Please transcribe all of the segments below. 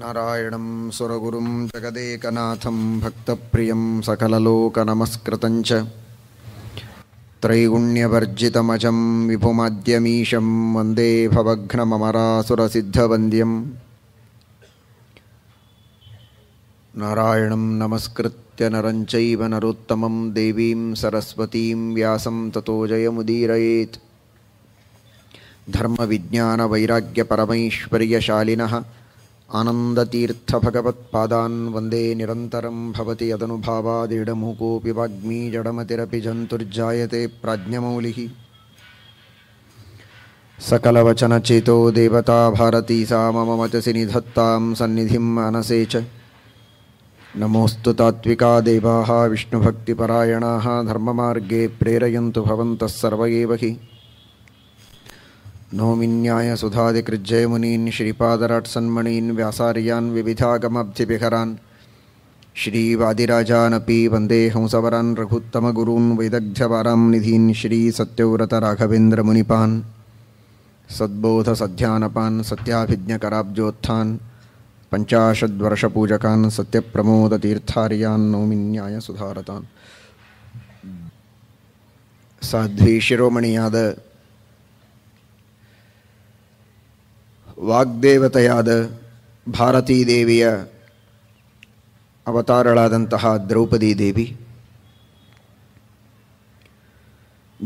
नारायणं सुरगुरुं जगदेकनाथं भक्तप्रियं सकललोकनमस्कृतं च त्रैगुण्यवर्जितमजं विपुमाद्यमीशं वन्दे भवघ्नममरासुरसिद्धवन्द्यं नारायणं नमस्कृत्य नरं चैव नरोत्तमं देवीं सरस्वतीं व्यासं ततो जयमुदीरयेत् धर्मविज्ञानवैराग्यपरमैश्वर्यशालिनः आनन्दतीर्थभगवत्पादान् वन्दे निरन्तरं भवति यदनुभावादिडमुकोऽपि वाग्मी जडमतिरपि जन्तुर्जायते प्राज्ञमौलिः सकलवचनचेतो देवता भारती सा मम मचसि निधत्तां सन्निधिं मानसे च नमोऽस्तु तात्विका देवाः विष्णुभक्तिपरायणाः धर्ममार्गे प्रेरयन्तु भवन्तः सर्व एव हि नौमिन्याय सुधादिकृज्जयमुनीन् श्रीपादराट् सन्मणीन् व्यासार्यान् विविधागमब्धिविहरान् श्रीवादिराजानपि वन्दे हंसवरान् रघुत्तमगुरून् वैदग्ध्यवारां निधीन् श्रीसत्यव्रतराघवेन्द्रमुनिपान् सद्बोधसध्यानपान् सत्याभिज्ञकराब्जोत्थान् प्रमोद सत्यप्रमोदतीर्थार्यान् नौमिन्याय सुधारतान् साध्वी शिरोमणियाद ವಾಗ್ದೇವತೆಯಾದ ಭಾರತೀ ದೇವಿಯ ಅವತಾರಳಾದಂತಹ ದ್ರೌಪದಿ ದೇವಿ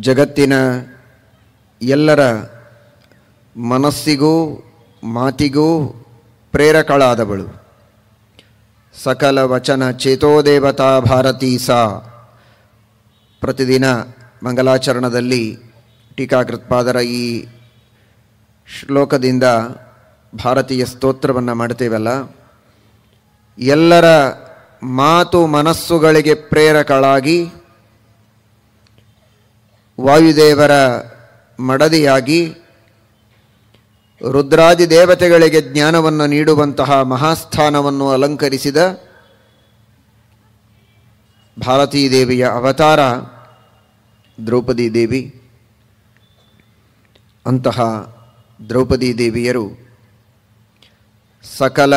ಜಗತ್ತಿನ ಎಲ್ಲರ ಮನಸ್ಸಿಗೂ ಮಾತಿಗೂ ಪ್ರೇರಕಳಾದವಳು ಸಕಲ ವಚನ ಚೇತೋದೇವತಾ ಭಾರತೀ ಸಾ ಪ್ರತಿದಿನ ಮಂಗಲಾಚರಣದಲ್ಲಿ ಟೀಕಾಕೃತ್ಪಾದರ ಈ ಶ್ಲೋಕದಿಂದ ಭಾರತೀಯ ಸ್ತೋತ್ರವನ್ನು ಮಾಡ್ತೇವಲ್ಲ ಎಲ್ಲರ ಮಾತು ಮನಸ್ಸುಗಳಿಗೆ ಪ್ರೇರಕಳಾಗಿ ವಾಯುದೇವರ ಮಡದಿಯಾಗಿ ರುದ್ರಾದಿ ದೇವತೆಗಳಿಗೆ ಜ್ಞಾನವನ್ನು ನೀಡುವಂತಹ ಮಹಾಸ್ಥಾನವನ್ನು ಅಲಂಕರಿಸಿದ ಭಾರತೀ ದೇವಿಯ ಅವತಾರ ದ್ರೌಪದಿ ದೇವಿ ಅಂತಹ ದ್ರೌಪದಿ ದೇವಿಯರು ಸಕಲ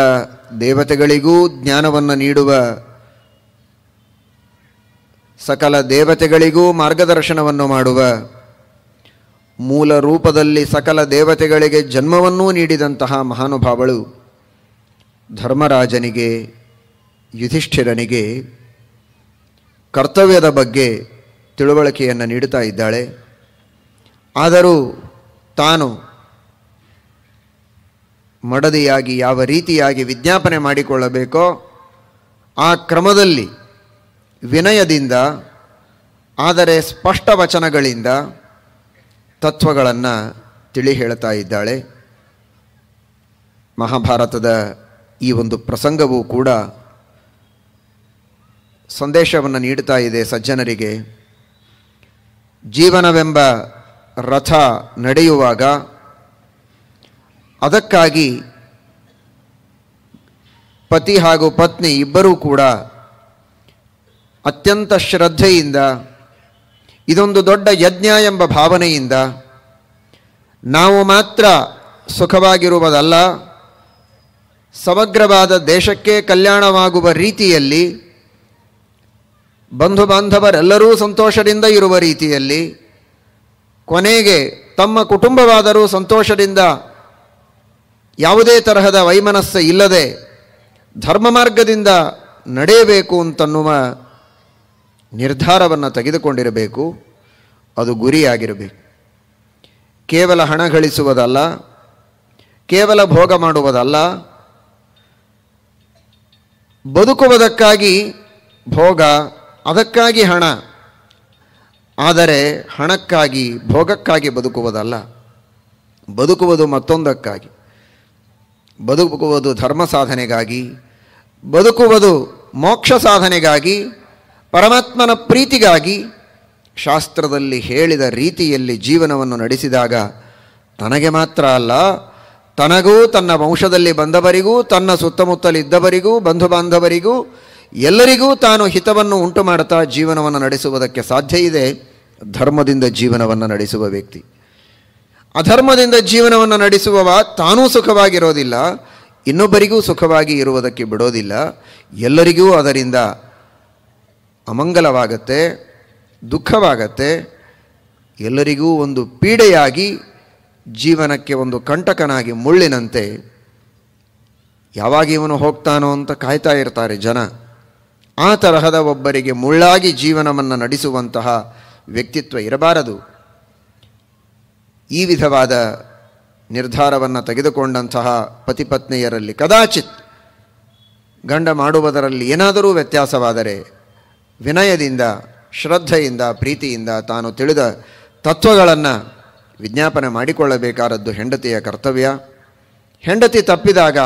ದೇವತೆಗಳಿಗೂ ಜ್ಞಾನವನ್ನು ನೀಡುವ ಸಕಲ ದೇವತೆಗಳಿಗೂ ಮಾರ್ಗದರ್ಶನವನ್ನು ಮಾಡುವ ಮೂಲ ರೂಪದಲ್ಲಿ ಸಕಲ ದೇವತೆಗಳಿಗೆ ಜನ್ಮವನ್ನೂ ನೀಡಿದಂತಹ ಮಹಾನುಭಾವಳು ಧರ್ಮರಾಜನಿಗೆ ಯುಧಿಷ್ಠಿರನಿಗೆ ಕರ್ತವ್ಯದ ಬಗ್ಗೆ ತಿಳುವಳಿಕೆಯನ್ನು ನೀಡುತ್ತಾ ಇದ್ದಾಳೆ ಆದರೂ ತಾನು ಮಡದಿಯಾಗಿ ಯಾವ ರೀತಿಯಾಗಿ ವಿಜ್ಞಾಪನೆ ಮಾಡಿಕೊಳ್ಳಬೇಕೋ ಆ ಕ್ರಮದಲ್ಲಿ ವಿನಯದಿಂದ ಆದರೆ ಸ್ಪಷ್ಟ ವಚನಗಳಿಂದ ತತ್ವಗಳನ್ನು ತಿಳಿ ಹೇಳ್ತಾ ಇದ್ದಾಳೆ ಮಹಾಭಾರತದ ಈ ಒಂದು ಪ್ರಸಂಗವೂ ಕೂಡ ಸಂದೇಶವನ್ನು ನೀಡ್ತಾ ಇದೆ ಸಜ್ಜನರಿಗೆ ಜೀವನವೆಂಬ ರಥ ನಡೆಯುವಾಗ ಅದಕ್ಕಾಗಿ ಪತಿ ಹಾಗೂ ಪತ್ನಿ ಇಬ್ಬರೂ ಕೂಡ ಅತ್ಯಂತ ಶ್ರದ್ಧೆಯಿಂದ ಇದೊಂದು ದೊಡ್ಡ ಯಜ್ಞ ಎಂಬ ಭಾವನೆಯಿಂದ ನಾವು ಮಾತ್ರ ಸುಖವಾಗಿರುವುದಲ್ಲ ಸಮಗ್ರವಾದ ದೇಶಕ್ಕೆ ಕಲ್ಯಾಣವಾಗುವ ರೀತಿಯಲ್ಲಿ ಬಂಧು ಬಾಂಧವರೆಲ್ಲರೂ ಸಂತೋಷದಿಂದ ಇರುವ ರೀತಿಯಲ್ಲಿ ಕೊನೆಗೆ ತಮ್ಮ ಕುಟುಂಬವಾದರೂ ಸಂತೋಷದಿಂದ ಯಾವುದೇ ತರಹದ ವೈಮನಸ್ಸು ಇಲ್ಲದೆ ಧರ್ಮ ಮಾರ್ಗದಿಂದ ನಡೆಯಬೇಕು ಅಂತನ್ನುವ ನಿರ್ಧಾರವನ್ನು ತೆಗೆದುಕೊಂಡಿರಬೇಕು ಅದು ಗುರಿಯಾಗಿರಬೇಕು ಕೇವಲ ಹಣ ಗಳಿಸುವುದಲ್ಲ ಕೇವಲ ಭೋಗ ಮಾಡುವುದಲ್ಲ ಬದುಕುವುದಕ್ಕಾಗಿ ಭೋಗ ಅದಕ್ಕಾಗಿ ಹಣ ಆದರೆ ಹಣಕ್ಕಾಗಿ ಭೋಗಕ್ಕಾಗಿ ಬದುಕುವುದಲ್ಲ ಬದುಕುವುದು ಮತ್ತೊಂದಕ್ಕಾಗಿ ಬದುಕುವುದು ಧರ್ಮ ಸಾಧನೆಗಾಗಿ ಬದುಕುವುದು ಮೋಕ್ಷ ಸಾಧನೆಗಾಗಿ ಪರಮಾತ್ಮನ ಪ್ರೀತಿಗಾಗಿ ಶಾಸ್ತ್ರದಲ್ಲಿ ಹೇಳಿದ ರೀತಿಯಲ್ಲಿ ಜೀವನವನ್ನು ನಡೆಸಿದಾಗ ತನಗೆ ಮಾತ್ರ ಅಲ್ಲ ತನಗೂ ತನ್ನ ವಂಶದಲ್ಲಿ ಬಂದವರಿಗೂ ತನ್ನ ಸುತ್ತಮುತ್ತಲಿದ್ದವರಿಗೂ ಬಂಧು ಬಾಂಧವರಿಗೂ ಎಲ್ಲರಿಗೂ ತಾನು ಹಿತವನ್ನು ಉಂಟು ಮಾಡುತ್ತಾ ಜೀವನವನ್ನು ನಡೆಸುವುದಕ್ಕೆ ಸಾಧ್ಯ ಇದೆ ಧರ್ಮದಿಂದ ಜೀವನವನ್ನು ನಡೆಸುವ ವ್ಯಕ್ತಿ ಅಧರ್ಮದಿಂದ ಜೀವನವನ್ನು ನಡೆಸುವವ ತಾನೂ ಸುಖವಾಗಿರೋದಿಲ್ಲ ಇನ್ನೊಬ್ಬರಿಗೂ ಸುಖವಾಗಿ ಇರುವುದಕ್ಕೆ ಬಿಡೋದಿಲ್ಲ ಎಲ್ಲರಿಗೂ ಅದರಿಂದ ಅಮಂಗಲವಾಗತ್ತೆ ದುಃಖವಾಗತ್ತೆ ಎಲ್ಲರಿಗೂ ಒಂದು ಪೀಡೆಯಾಗಿ ಜೀವನಕ್ಕೆ ಒಂದು ಕಂಟಕನಾಗಿ ಮುಳ್ಳಿನಂತೆ ಯಾವಾಗ ಇವನು ಹೋಗ್ತಾನೋ ಅಂತ ಕಾಯ್ತಾ ಇರ್ತಾರೆ ಜನ ಆ ತರಹದ ಒಬ್ಬರಿಗೆ ಮುಳ್ಳಾಗಿ ಜೀವನವನ್ನು ನಡೆಸುವಂತಹ ವ್ಯಕ್ತಿತ್ವ ಇರಬಾರದು ಈ ವಿಧವಾದ ನಿರ್ಧಾರವನ್ನು ತೆಗೆದುಕೊಂಡಂತಹ ಪತಿಪತ್ನಿಯರಲ್ಲಿ ಕದಾಚಿತ್ ಗಂಡ ಮಾಡುವುದರಲ್ಲಿ ಏನಾದರೂ ವ್ಯತ್ಯಾಸವಾದರೆ ವಿನಯದಿಂದ ಶ್ರದ್ಧೆಯಿಂದ ಪ್ರೀತಿಯಿಂದ ತಾನು ತಿಳಿದ ತತ್ವಗಳನ್ನು ವಿಜ್ಞಾಪನೆ ಮಾಡಿಕೊಳ್ಳಬೇಕಾದದ್ದು ಹೆಂಡತಿಯ ಕರ್ತವ್ಯ ಹೆಂಡತಿ ತಪ್ಪಿದಾಗ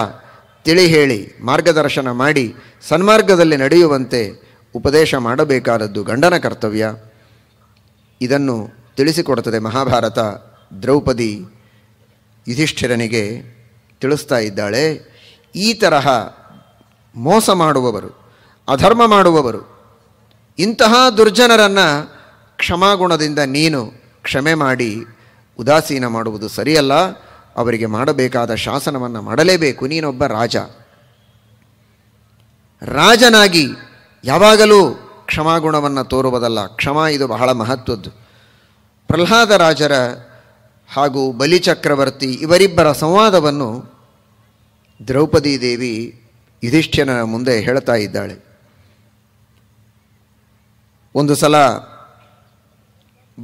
ತಿಳಿ ಹೇಳಿ ಮಾರ್ಗದರ್ಶನ ಮಾಡಿ ಸನ್ಮಾರ್ಗದಲ್ಲಿ ನಡೆಯುವಂತೆ ಉಪದೇಶ ಮಾಡಬೇಕಾದದ್ದು ಗಂಡನ ಕರ್ತವ್ಯ ಇದನ್ನು ತಿಳಿಸಿಕೊಡುತ್ತದೆ ಮಹಾಭಾರತ ದ್ರೌಪದಿ ಯುಧಿಷ್ಠಿರನಿಗೆ ತಿಳಿಸ್ತಾ ಇದ್ದಾಳೆ ಈ ತರಹ ಮೋಸ ಮಾಡುವವರು ಅಧರ್ಮ ಮಾಡುವವರು ಇಂತಹ ದುರ್ಜನರನ್ನು ಕ್ಷಮಾಗುಣದಿಂದ ನೀನು ಕ್ಷಮೆ ಮಾಡಿ ಉದಾಸೀನ ಮಾಡುವುದು ಸರಿಯಲ್ಲ ಅವರಿಗೆ ಮಾಡಬೇಕಾದ ಶಾಸನವನ್ನು ಮಾಡಲೇಬೇಕು ನೀನೊಬ್ಬ ರಾಜ ರಾಜನಾಗಿ ಯಾವಾಗಲೂ ಕ್ಷಮಾಗುಣವನ್ನು ತೋರುವುದಲ್ಲ ಕ್ಷಮಾ ಇದು ಬಹಳ ಮಹತ್ವದ್ದು ಪ್ರಹ್ಲಾದ ರಾಜರ ಹಾಗೂ ಬಲಿಚಕ್ರವರ್ತಿ ಇವರಿಬ್ಬರ ಸಂವಾದವನ್ನು ದ್ರೌಪದಿ ದೇವಿ ಯುಧಿಷ್ಠಿರನ ಮುಂದೆ ಹೇಳ್ತಾ ಇದ್ದಾಳೆ ಒಂದು ಸಲ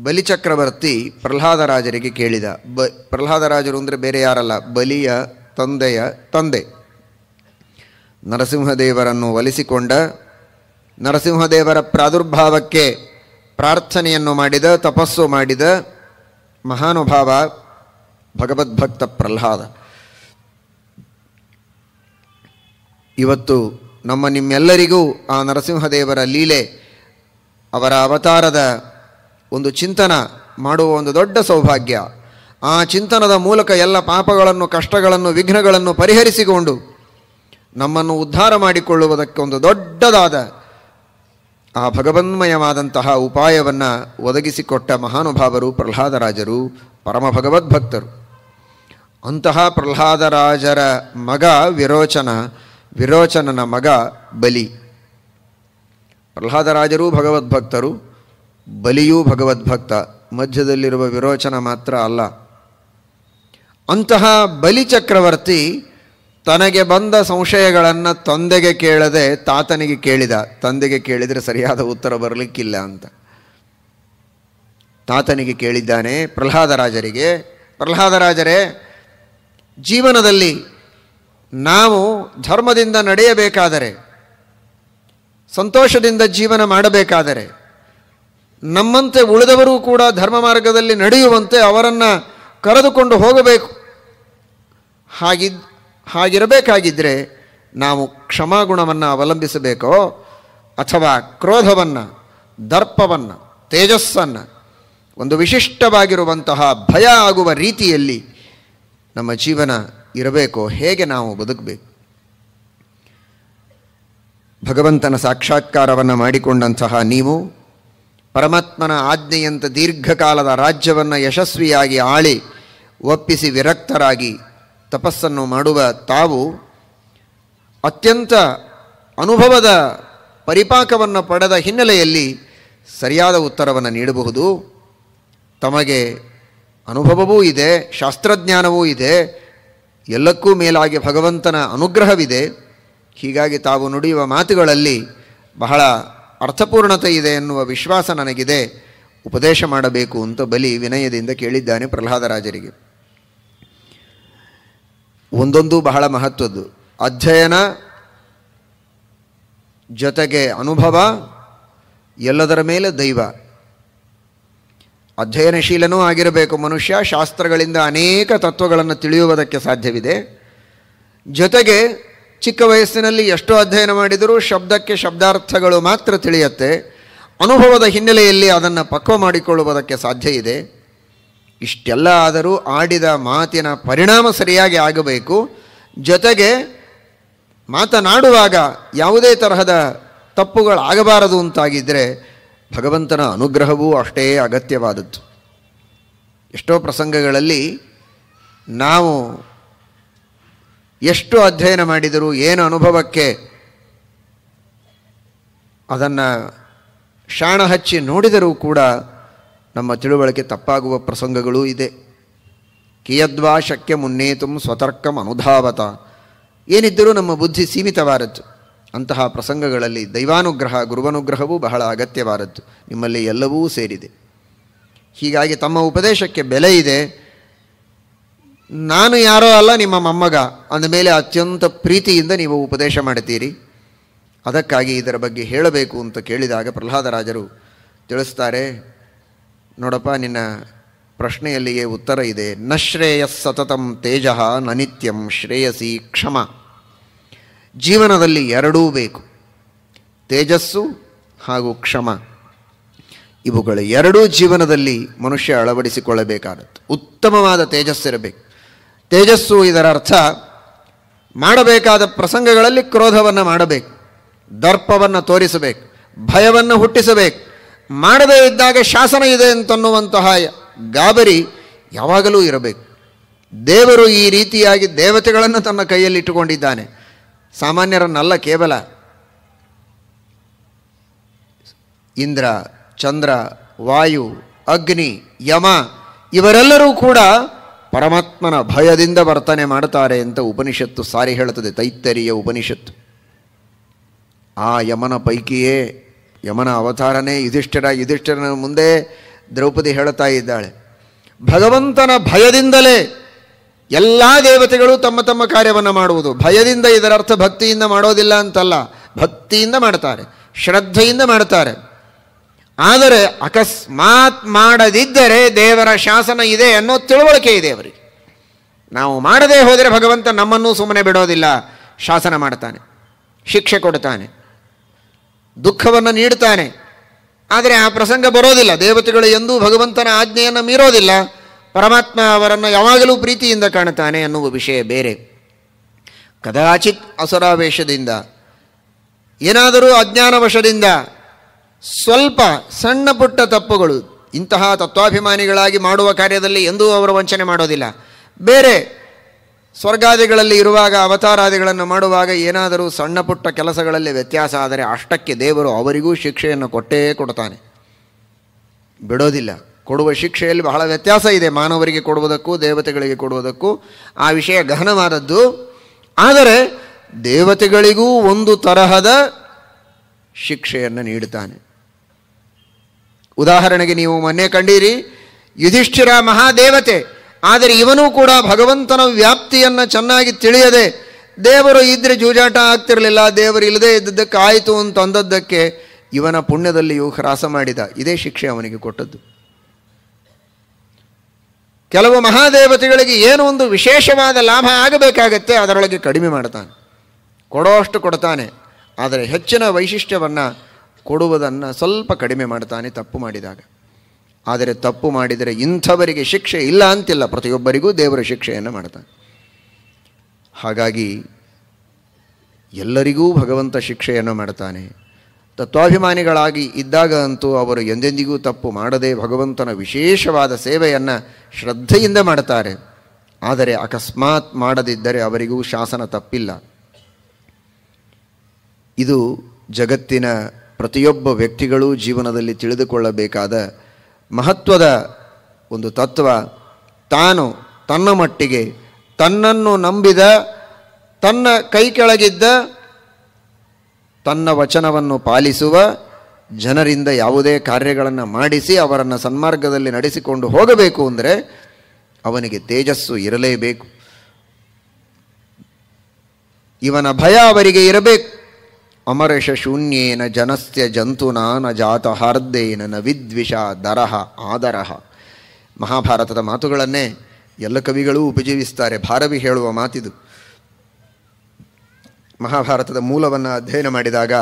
ಬಲಿಚಕ್ರವರ್ತಿ ಪ್ರಹ್ಲಾದರಾಜರಿಗೆ ಕೇಳಿದ ಬ ಪ್ರಹ್ಲಾದರಾಜರು ಅಂದರೆ ಬೇರೆ ಯಾರಲ್ಲ ಬಲಿಯ ತಂದೆಯ ತಂದೆ ನರಸಿಂಹದೇವರನ್ನು ಒಲಿಸಿಕೊಂಡ ನರಸಿಂಹದೇವರ ಪ್ರಾದುರ್ಭಾವಕ್ಕೆ ಪ್ರಾರ್ಥನೆಯನ್ನು ಮಾಡಿದ ತಪಸ್ಸು ಮಾಡಿದ ಮಹಾನುಭಾವ ಭಗವದ್ಭಕ್ತ ಪ್ರಹ್ಲಾದ ಇವತ್ತು ನಮ್ಮ ನಿಮ್ಮೆಲ್ಲರಿಗೂ ಆ ನರಸಿಂಹದೇವರ ಲೀಲೆ ಅವರ ಅವತಾರದ ಒಂದು ಚಿಂತನ ಮಾಡುವ ಒಂದು ದೊಡ್ಡ ಸೌಭಾಗ್ಯ ಆ ಚಿಂತನದ ಮೂಲಕ ಎಲ್ಲ ಪಾಪಗಳನ್ನು ಕಷ್ಟಗಳನ್ನು ವಿಘ್ನಗಳನ್ನು ಪರಿಹರಿಸಿಕೊಂಡು ನಮ್ಮನ್ನು ಉದ್ಧಾರ ಮಾಡಿಕೊಳ್ಳುವುದಕ್ಕೆ ಒಂದು ದೊಡ್ಡದಾದ ಆ ಭಗವನ್ಮಯವಾದಂತಹ ಉಪಾಯವನ್ನು ಒದಗಿಸಿಕೊಟ್ಟ ಮಹಾನುಭಾವರು ಪ್ರಹ್ಲಾದರಾಜರು ಪರಮ ಭಗವದ್ಭಕ್ತರು ಅಂತಹ ಪ್ರಹ್ಲಾದರಾಜರ ಮಗ ವಿರೋಚನ ವಿರೋಚನನ ಮಗ ಬಲಿ ಪ್ರಹ್ಲಾದರಾಜರೂ ಭಗವದ್ಭಕ್ತರು ಬಲಿಯೂ ಭಗವದ್ಭಕ್ತ ಮಧ್ಯದಲ್ಲಿರುವ ವಿರೋಚನ ಮಾತ್ರ ಅಲ್ಲ ಅಂತಹ ಬಲಿ ಚಕ್ರವರ್ತಿ ತನಗೆ ಬಂದ ಸಂಶಯಗಳನ್ನು ತಂದೆಗೆ ಕೇಳದೆ ತಾತನಿಗೆ ಕೇಳಿದ ತಂದೆಗೆ ಕೇಳಿದರೆ ಸರಿಯಾದ ಉತ್ತರ ಬರಲಿಕ್ಕಿಲ್ಲ ಅಂತ ತಾತನಿಗೆ ಕೇಳಿದ್ದಾನೆ ಪ್ರಹ್ಲಾದರಾಜರಿಗೆ ಪ್ರಹ್ಲಾದರಾಜರೇ ಜೀವನದಲ್ಲಿ ನಾವು ಧರ್ಮದಿಂದ ನಡೆಯಬೇಕಾದರೆ ಸಂತೋಷದಿಂದ ಜೀವನ ಮಾಡಬೇಕಾದರೆ ನಮ್ಮಂತೆ ಉಳಿದವರೂ ಕೂಡ ಧರ್ಮ ಮಾರ್ಗದಲ್ಲಿ ನಡೆಯುವಂತೆ ಅವರನ್ನು ಕರೆದುಕೊಂಡು ಹೋಗಬೇಕು ಹಾಗಿದ್ದು ಹಾಗಿರಬೇಕಾಗಿದ್ದರೆ ನಾವು ಕ್ಷಮಾಗುಣವನ್ನು ಅವಲಂಬಿಸಬೇಕೋ ಅಥವಾ ಕ್ರೋಧವನ್ನು ದರ್ಪವನ್ನು ತೇಜಸ್ಸನ್ನು ಒಂದು ವಿಶಿಷ್ಟವಾಗಿರುವಂತಹ ಭಯ ಆಗುವ ರೀತಿಯಲ್ಲಿ ನಮ್ಮ ಜೀವನ ಇರಬೇಕು ಹೇಗೆ ನಾವು ಬದುಕಬೇಕು ಭಗವಂತನ ಸಾಕ್ಷಾತ್ಕಾರವನ್ನು ಮಾಡಿಕೊಂಡಂತಹ ನೀವು ಪರಮಾತ್ಮನ ಆಜ್ಞೆಯಂತ ದೀರ್ಘಕಾಲದ ರಾಜ್ಯವನ್ನು ಯಶಸ್ವಿಯಾಗಿ ಆಳಿ ಒಪ್ಪಿಸಿ ವಿರಕ್ತರಾಗಿ ತಪಸ್ಸನ್ನು ಮಾಡುವ ತಾವು ಅತ್ಯಂತ ಅನುಭವದ ಪರಿಪಾಕವನ್ನು ಪಡೆದ ಹಿನ್ನೆಲೆಯಲ್ಲಿ ಸರಿಯಾದ ಉತ್ತರವನ್ನು ನೀಡಬಹುದು ತಮಗೆ ಅನುಭವವೂ ಇದೆ ಶಾಸ್ತ್ರಜ್ಞಾನವೂ ಇದೆ ಎಲ್ಲಕ್ಕೂ ಮೇಲಾಗಿ ಭಗವಂತನ ಅನುಗ್ರಹವಿದೆ ಹೀಗಾಗಿ ತಾವು ನುಡಿಯುವ ಮಾತುಗಳಲ್ಲಿ ಬಹಳ ಅರ್ಥಪೂರ್ಣತೆ ಇದೆ ಎನ್ನುವ ವಿಶ್ವಾಸ ನನಗಿದೆ ಉಪದೇಶ ಮಾಡಬೇಕು ಅಂತ ಬಲಿ ವಿನಯದಿಂದ ಕೇಳಿದ್ದಾನೆ ಪ್ರಹ್ಲಾದರಾಜರಿಗೆ ಒಂದೊಂದು ಬಹಳ ಮಹತ್ವದ್ದು ಅಧ್ಯಯನ ಜೊತೆಗೆ ಅನುಭವ ಎಲ್ಲದರ ಮೇಲೆ ದೈವ ಅಧ್ಯಯನಶೀಲನೂ ಆಗಿರಬೇಕು ಮನುಷ್ಯ ಶಾಸ್ತ್ರಗಳಿಂದ ಅನೇಕ ತತ್ವಗಳನ್ನು ತಿಳಿಯುವುದಕ್ಕೆ ಸಾಧ್ಯವಿದೆ ಜೊತೆಗೆ ಚಿಕ್ಕ ವಯಸ್ಸಿನಲ್ಲಿ ಎಷ್ಟೋ ಅಧ್ಯಯನ ಮಾಡಿದರೂ ಶಬ್ದಕ್ಕೆ ಶಬ್ದಾರ್ಥಗಳು ಮಾತ್ರ ತಿಳಿಯತ್ತೆ ಅನುಭವದ ಹಿನ್ನೆಲೆಯಲ್ಲಿ ಅದನ್ನು ಪಕ್ವ ಮಾಡಿಕೊಳ್ಳುವುದಕ್ಕೆ ಸಾಧ್ಯ ಇದೆ ಇಷ್ಟೆಲ್ಲ ಆದರೂ ಆಡಿದ ಮಾತಿನ ಪರಿಣಾಮ ಸರಿಯಾಗಿ ಆಗಬೇಕು ಜೊತೆಗೆ ಮಾತನಾಡುವಾಗ ಯಾವುದೇ ತರಹದ ತಪ್ಪುಗಳಾಗಬಾರದು ಅಂತಾಗಿದ್ದರೆ ಭಗವಂತನ ಅನುಗ್ರಹವೂ ಅಷ್ಟೇ ಅಗತ್ಯವಾದದ್ದು ಎಷ್ಟೋ ಪ್ರಸಂಗಗಳಲ್ಲಿ ನಾವು ಎಷ್ಟು ಅಧ್ಯಯನ ಮಾಡಿದರೂ ಏನು ಅನುಭವಕ್ಕೆ ಅದನ್ನು ಶಾಣ ಹಚ್ಚಿ ನೋಡಿದರೂ ಕೂಡ ನಮ್ಮ ತಿಳುವಳಿಕೆ ತಪ್ಪಾಗುವ ಪ್ರಸಂಗಗಳೂ ಇದೆ ಕಿಯದ್ವಾ ಶಕ್ಯ ಮುನ್ನೇತು ಸ್ವತರ್ಕಂ ಅನುಧಾವತ ಏನಿದ್ದರೂ ನಮ್ಮ ಬುದ್ಧಿ ಸೀಮಿತವಾದದ್ದು ಅಂತಹ ಪ್ರಸಂಗಗಳಲ್ಲಿ ದೈವಾನುಗ್ರಹ ಗುರುವನುಗ್ರಹವೂ ಬಹಳ ಅಗತ್ಯವಾದದ್ದು ನಿಮ್ಮಲ್ಲಿ ಎಲ್ಲವೂ ಸೇರಿದೆ ಹೀಗಾಗಿ ತಮ್ಮ ಉಪದೇಶಕ್ಕೆ ಬೆಲೆ ಇದೆ ನಾನು ಯಾರೋ ಅಲ್ಲ ನಿಮ್ಮ ಮೊಮ್ಮಗ ಅಂದಮೇಲೆ ಅತ್ಯಂತ ಪ್ರೀತಿಯಿಂದ ನೀವು ಉಪದೇಶ ಮಾಡ್ತೀರಿ ಅದಕ್ಕಾಗಿ ಇದರ ಬಗ್ಗೆ ಹೇಳಬೇಕು ಅಂತ ಕೇಳಿದಾಗ ಪ್ರಹ್ಲಾದರಾಜರು ತಿಳಿಸ್ತಾರೆ ನೋಡಪ್ಪ ನಿನ್ನ ಪ್ರಶ್ನೆಯಲ್ಲಿಯೇ ಉತ್ತರ ಇದೆ ನ ಶ್ರೇಯಸ್ ಸತತಂ ತೇಜ ನಿತ್ಯಂ ಶ್ರೇಯಸಿ ಕ್ಷಮ ಜೀವನದಲ್ಲಿ ಎರಡೂ ಬೇಕು ತೇಜಸ್ಸು ಹಾಗೂ ಕ್ಷಮ ಇವುಗಳು ಎರಡೂ ಜೀವನದಲ್ಲಿ ಮನುಷ್ಯ ಅಳವಡಿಸಿಕೊಳ್ಳಬೇಕಾದದ್ದು ಉತ್ತಮವಾದ ತೇಜಸ್ಸಿರಬೇಕು ತೇಜಸ್ಸು ಇದರ ಅರ್ಥ ಮಾಡಬೇಕಾದ ಪ್ರಸಂಗಗಳಲ್ಲಿ ಕ್ರೋಧವನ್ನು ಮಾಡಬೇಕು ದರ್ಪವನ್ನು ತೋರಿಸಬೇಕು ಭಯವನ್ನು ಹುಟ್ಟಿಸಬೇಕು ಮಾಡದೇ ಇದ್ದಾಗ ಶಾಸನ ಇದೆ ಅಂತನ್ನುವಂತಹ ಗಾಬರಿ ಯಾವಾಗಲೂ ಇರಬೇಕು ದೇವರು ಈ ರೀತಿಯಾಗಿ ದೇವತೆಗಳನ್ನು ತನ್ನ ಕೈಯಲ್ಲಿ ಇಟ್ಟುಕೊಂಡಿದ್ದಾನೆ ಸಾಮಾನ್ಯರನ್ನಲ್ಲ ಕೇವಲ ಇಂದ್ರ ಚಂದ್ರ ವಾಯು ಅಗ್ನಿ ಯಮ ಇವರೆಲ್ಲರೂ ಕೂಡ ಪರಮಾತ್ಮನ ಭಯದಿಂದ ವರ್ತನೆ ಮಾಡ್ತಾರೆ ಅಂತ ಉಪನಿಷತ್ತು ಸಾರಿ ಹೇಳುತ್ತದೆ ತೈತ್ತರಿಯ ಉಪನಿಷತ್ತು ಆ ಯಮನ ಪೈಕಿಯೇ ಯಮನ ಅವತಾರನೇ ಯುಧಿಷ್ಠಿರ ಯುಧಿಷ್ಠಿರನ ಮುಂದೆ ದ್ರೌಪದಿ ಹೇಳುತ್ತಾ ಇದ್ದಾಳೆ ಭಗವಂತನ ಭಯದಿಂದಲೇ ಎಲ್ಲ ದೇವತೆಗಳು ತಮ್ಮ ತಮ್ಮ ಕಾರ್ಯವನ್ನು ಮಾಡುವುದು ಭಯದಿಂದ ಇದರರ್ಥ ಭಕ್ತಿಯಿಂದ ಮಾಡೋದಿಲ್ಲ ಅಂತಲ್ಲ ಭಕ್ತಿಯಿಂದ ಮಾಡ್ತಾರೆ ಶ್ರದ್ಧೆಯಿಂದ ಮಾಡ್ತಾರೆ ಆದರೆ ಅಕಸ್ಮಾತ್ ಮಾಡದಿದ್ದರೆ ದೇವರ ಶಾಸನ ಇದೆ ಅನ್ನೋ ತಿಳುವಳಿಕೆ ಇದೆ ಅವರಿಗೆ ನಾವು ಮಾಡದೇ ಹೋದರೆ ಭಗವಂತ ನಮ್ಮನ್ನು ಸುಮ್ಮನೆ ಬಿಡೋದಿಲ್ಲ ಶಾಸನ ಮಾಡ್ತಾನೆ ಶಿಕ್ಷೆ ಕೊಡ್ತಾನೆ ದುಃಖವನ್ನು ನೀಡುತ್ತಾನೆ ಆದರೆ ಆ ಪ್ರಸಂಗ ಬರೋದಿಲ್ಲ ದೇವತೆಗಳು ಎಂದೂ ಭಗವಂತನ ಆಜ್ಞೆಯನ್ನು ಮೀರೋದಿಲ್ಲ ಪರಮಾತ್ಮ ಅವರನ್ನು ಯಾವಾಗಲೂ ಪ್ರೀತಿಯಿಂದ ಕಾಣುತ್ತಾನೆ ಅನ್ನುವ ವಿಷಯ ಬೇರೆ ಕದಾಚಿತ್ ಅಸುರಾವೇಶದಿಂದ ಏನಾದರೂ ಅಜ್ಞಾನವಶದಿಂದ ಸ್ವಲ್ಪ ಸಣ್ಣ ಪುಟ್ಟ ತಪ್ಪುಗಳು ಇಂತಹ ತತ್ವಾಭಿಮಾನಿಗಳಾಗಿ ಮಾಡುವ ಕಾರ್ಯದಲ್ಲಿ ಎಂದೂ ಅವರು ವಂಚನೆ ಮಾಡೋದಿಲ್ಲ ಬೇರೆ ಸ್ವರ್ಗಾದಿಗಳಲ್ಲಿ ಇರುವಾಗ ಅವತಾರಾದಿಗಳನ್ನು ಮಾಡುವಾಗ ಏನಾದರೂ ಸಣ್ಣ ಪುಟ್ಟ ಕೆಲಸಗಳಲ್ಲಿ ವ್ಯತ್ಯಾಸ ಆದರೆ ಅಷ್ಟಕ್ಕೆ ದೇವರು ಅವರಿಗೂ ಶಿಕ್ಷೆಯನ್ನು ಕೊಟ್ಟೇ ಕೊಡ್ತಾನೆ ಬಿಡೋದಿಲ್ಲ ಕೊಡುವ ಶಿಕ್ಷೆಯಲ್ಲಿ ಬಹಳ ವ್ಯತ್ಯಾಸ ಇದೆ ಮಾನವರಿಗೆ ಕೊಡುವುದಕ್ಕೂ ದೇವತೆಗಳಿಗೆ ಕೊಡುವುದಕ್ಕೂ ಆ ವಿಷಯ ಗಹನವಾದದ್ದು ಆದರೆ ದೇವತೆಗಳಿಗೂ ಒಂದು ತರಹದ ಶಿಕ್ಷೆಯನ್ನು ನೀಡುತ್ತಾನೆ ಉದಾಹರಣೆಗೆ ನೀವು ಮೊನ್ನೆ ಕಂಡೀರಿ ಯುಧಿಷ್ಠಿರ ಮಹಾದೇವತೆ ಆದರೆ ಇವನೂ ಕೂಡ ಭಗವಂತನ ವ್ಯಾಪ್ತಿಯನ್ನು ಚೆನ್ನಾಗಿ ತಿಳಿಯದೆ ದೇವರು ಇದ್ರೆ ಜೂಜಾಟ ಆಗ್ತಿರಲಿಲ್ಲ ದೇವರು ಇಲ್ಲದೆ ಇದ್ದದ್ದಕ್ಕೆ ಆಯಿತು ಅಂತ ಅಂದದ್ದಕ್ಕೆ ಇವನ ಪುಣ್ಯದಲ್ಲಿಯೂ ಹ್ರಾಸ ಮಾಡಿದ ಇದೇ ಶಿಕ್ಷೆ ಅವನಿಗೆ ಕೊಟ್ಟದ್ದು ಕೆಲವು ಮಹಾದೇವತೆಗಳಿಗೆ ಏನು ಒಂದು ವಿಶೇಷವಾದ ಲಾಭ ಆಗಬೇಕಾಗತ್ತೆ ಅದರೊಳಗೆ ಕಡಿಮೆ ಮಾಡ್ತಾನೆ ಕೊಡೋಷ್ಟು ಕೊಡ್ತಾನೆ ಆದರೆ ಹೆಚ್ಚಿನ ವೈಶಿಷ್ಟ್ಯವನ್ನು ಕೊಡುವುದನ್ನು ಸ್ವಲ್ಪ ಕಡಿಮೆ ಮಾಡ್ತಾನೆ ತಪ್ಪು ಮಾಡಿದಾಗ ಆದರೆ ತಪ್ಪು ಮಾಡಿದರೆ ಇಂಥವರಿಗೆ ಶಿಕ್ಷೆ ಇಲ್ಲ ಅಂತಿಲ್ಲ ಪ್ರತಿಯೊಬ್ಬರಿಗೂ ದೇವರ ಶಿಕ್ಷೆಯನ್ನು ಮಾಡ್ತಾನೆ ಹಾಗಾಗಿ ಎಲ್ಲರಿಗೂ ಭಗವಂತ ಶಿಕ್ಷೆಯನ್ನು ಮಾಡ್ತಾನೆ ತತ್ವಾಭಿಮಾನಿಗಳಾಗಿ ಇದ್ದಾಗ ಅಂತೂ ಅವರು ಎಂದೆಂದಿಗೂ ತಪ್ಪು ಮಾಡದೆ ಭಗವಂತನ ವಿಶೇಷವಾದ ಸೇವೆಯನ್ನು ಶ್ರದ್ಧೆಯಿಂದ ಮಾಡ್ತಾರೆ ಆದರೆ ಅಕಸ್ಮಾತ್ ಮಾಡದಿದ್ದರೆ ಅವರಿಗೂ ಶಾಸನ ತಪ್ಪಿಲ್ಲ ಇದು ಜಗತ್ತಿನ ಪ್ರತಿಯೊಬ್ಬ ವ್ಯಕ್ತಿಗಳು ಜೀವನದಲ್ಲಿ ತಿಳಿದುಕೊಳ್ಳಬೇಕಾದ ಮಹತ್ವದ ಒಂದು ತತ್ವ ತಾನು ತನ್ನ ಮಟ್ಟಿಗೆ ತನ್ನನ್ನು ನಂಬಿದ ತನ್ನ ಕೈ ಕೆಳಗಿದ್ದ ತನ್ನ ವಚನವನ್ನು ಪಾಲಿಸುವ ಜನರಿಂದ ಯಾವುದೇ ಕಾರ್ಯಗಳನ್ನು ಮಾಡಿಸಿ ಅವರನ್ನು ಸನ್ಮಾರ್ಗದಲ್ಲಿ ನಡೆಸಿಕೊಂಡು ಹೋಗಬೇಕು ಅಂದರೆ ಅವನಿಗೆ ತೇಜಸ್ಸು ಇರಲೇಬೇಕು ಇವನ ಭಯ ಅವರಿಗೆ ಇರಬೇಕು ಅಮರಶ ಶೂನ್ಯೇನ ಜನಸ್ಯ ಜಂತುನಾನ ನ ಜಾತ ಹಾರ್ದೇನ ನ ವಿದ್ವಿಷ ದರಹ ಆದರಹ ಮಹಾಭಾರತದ ಮಾತುಗಳನ್ನೇ ಎಲ್ಲ ಕವಿಗಳೂ ಉಪಜೀವಿಸ್ತಾರೆ ಭಾರವಿ ಹೇಳುವ ಮಾತಿದು ಮಹಾಭಾರತದ ಮೂಲವನ್ನು ಅಧ್ಯಯನ ಮಾಡಿದಾಗ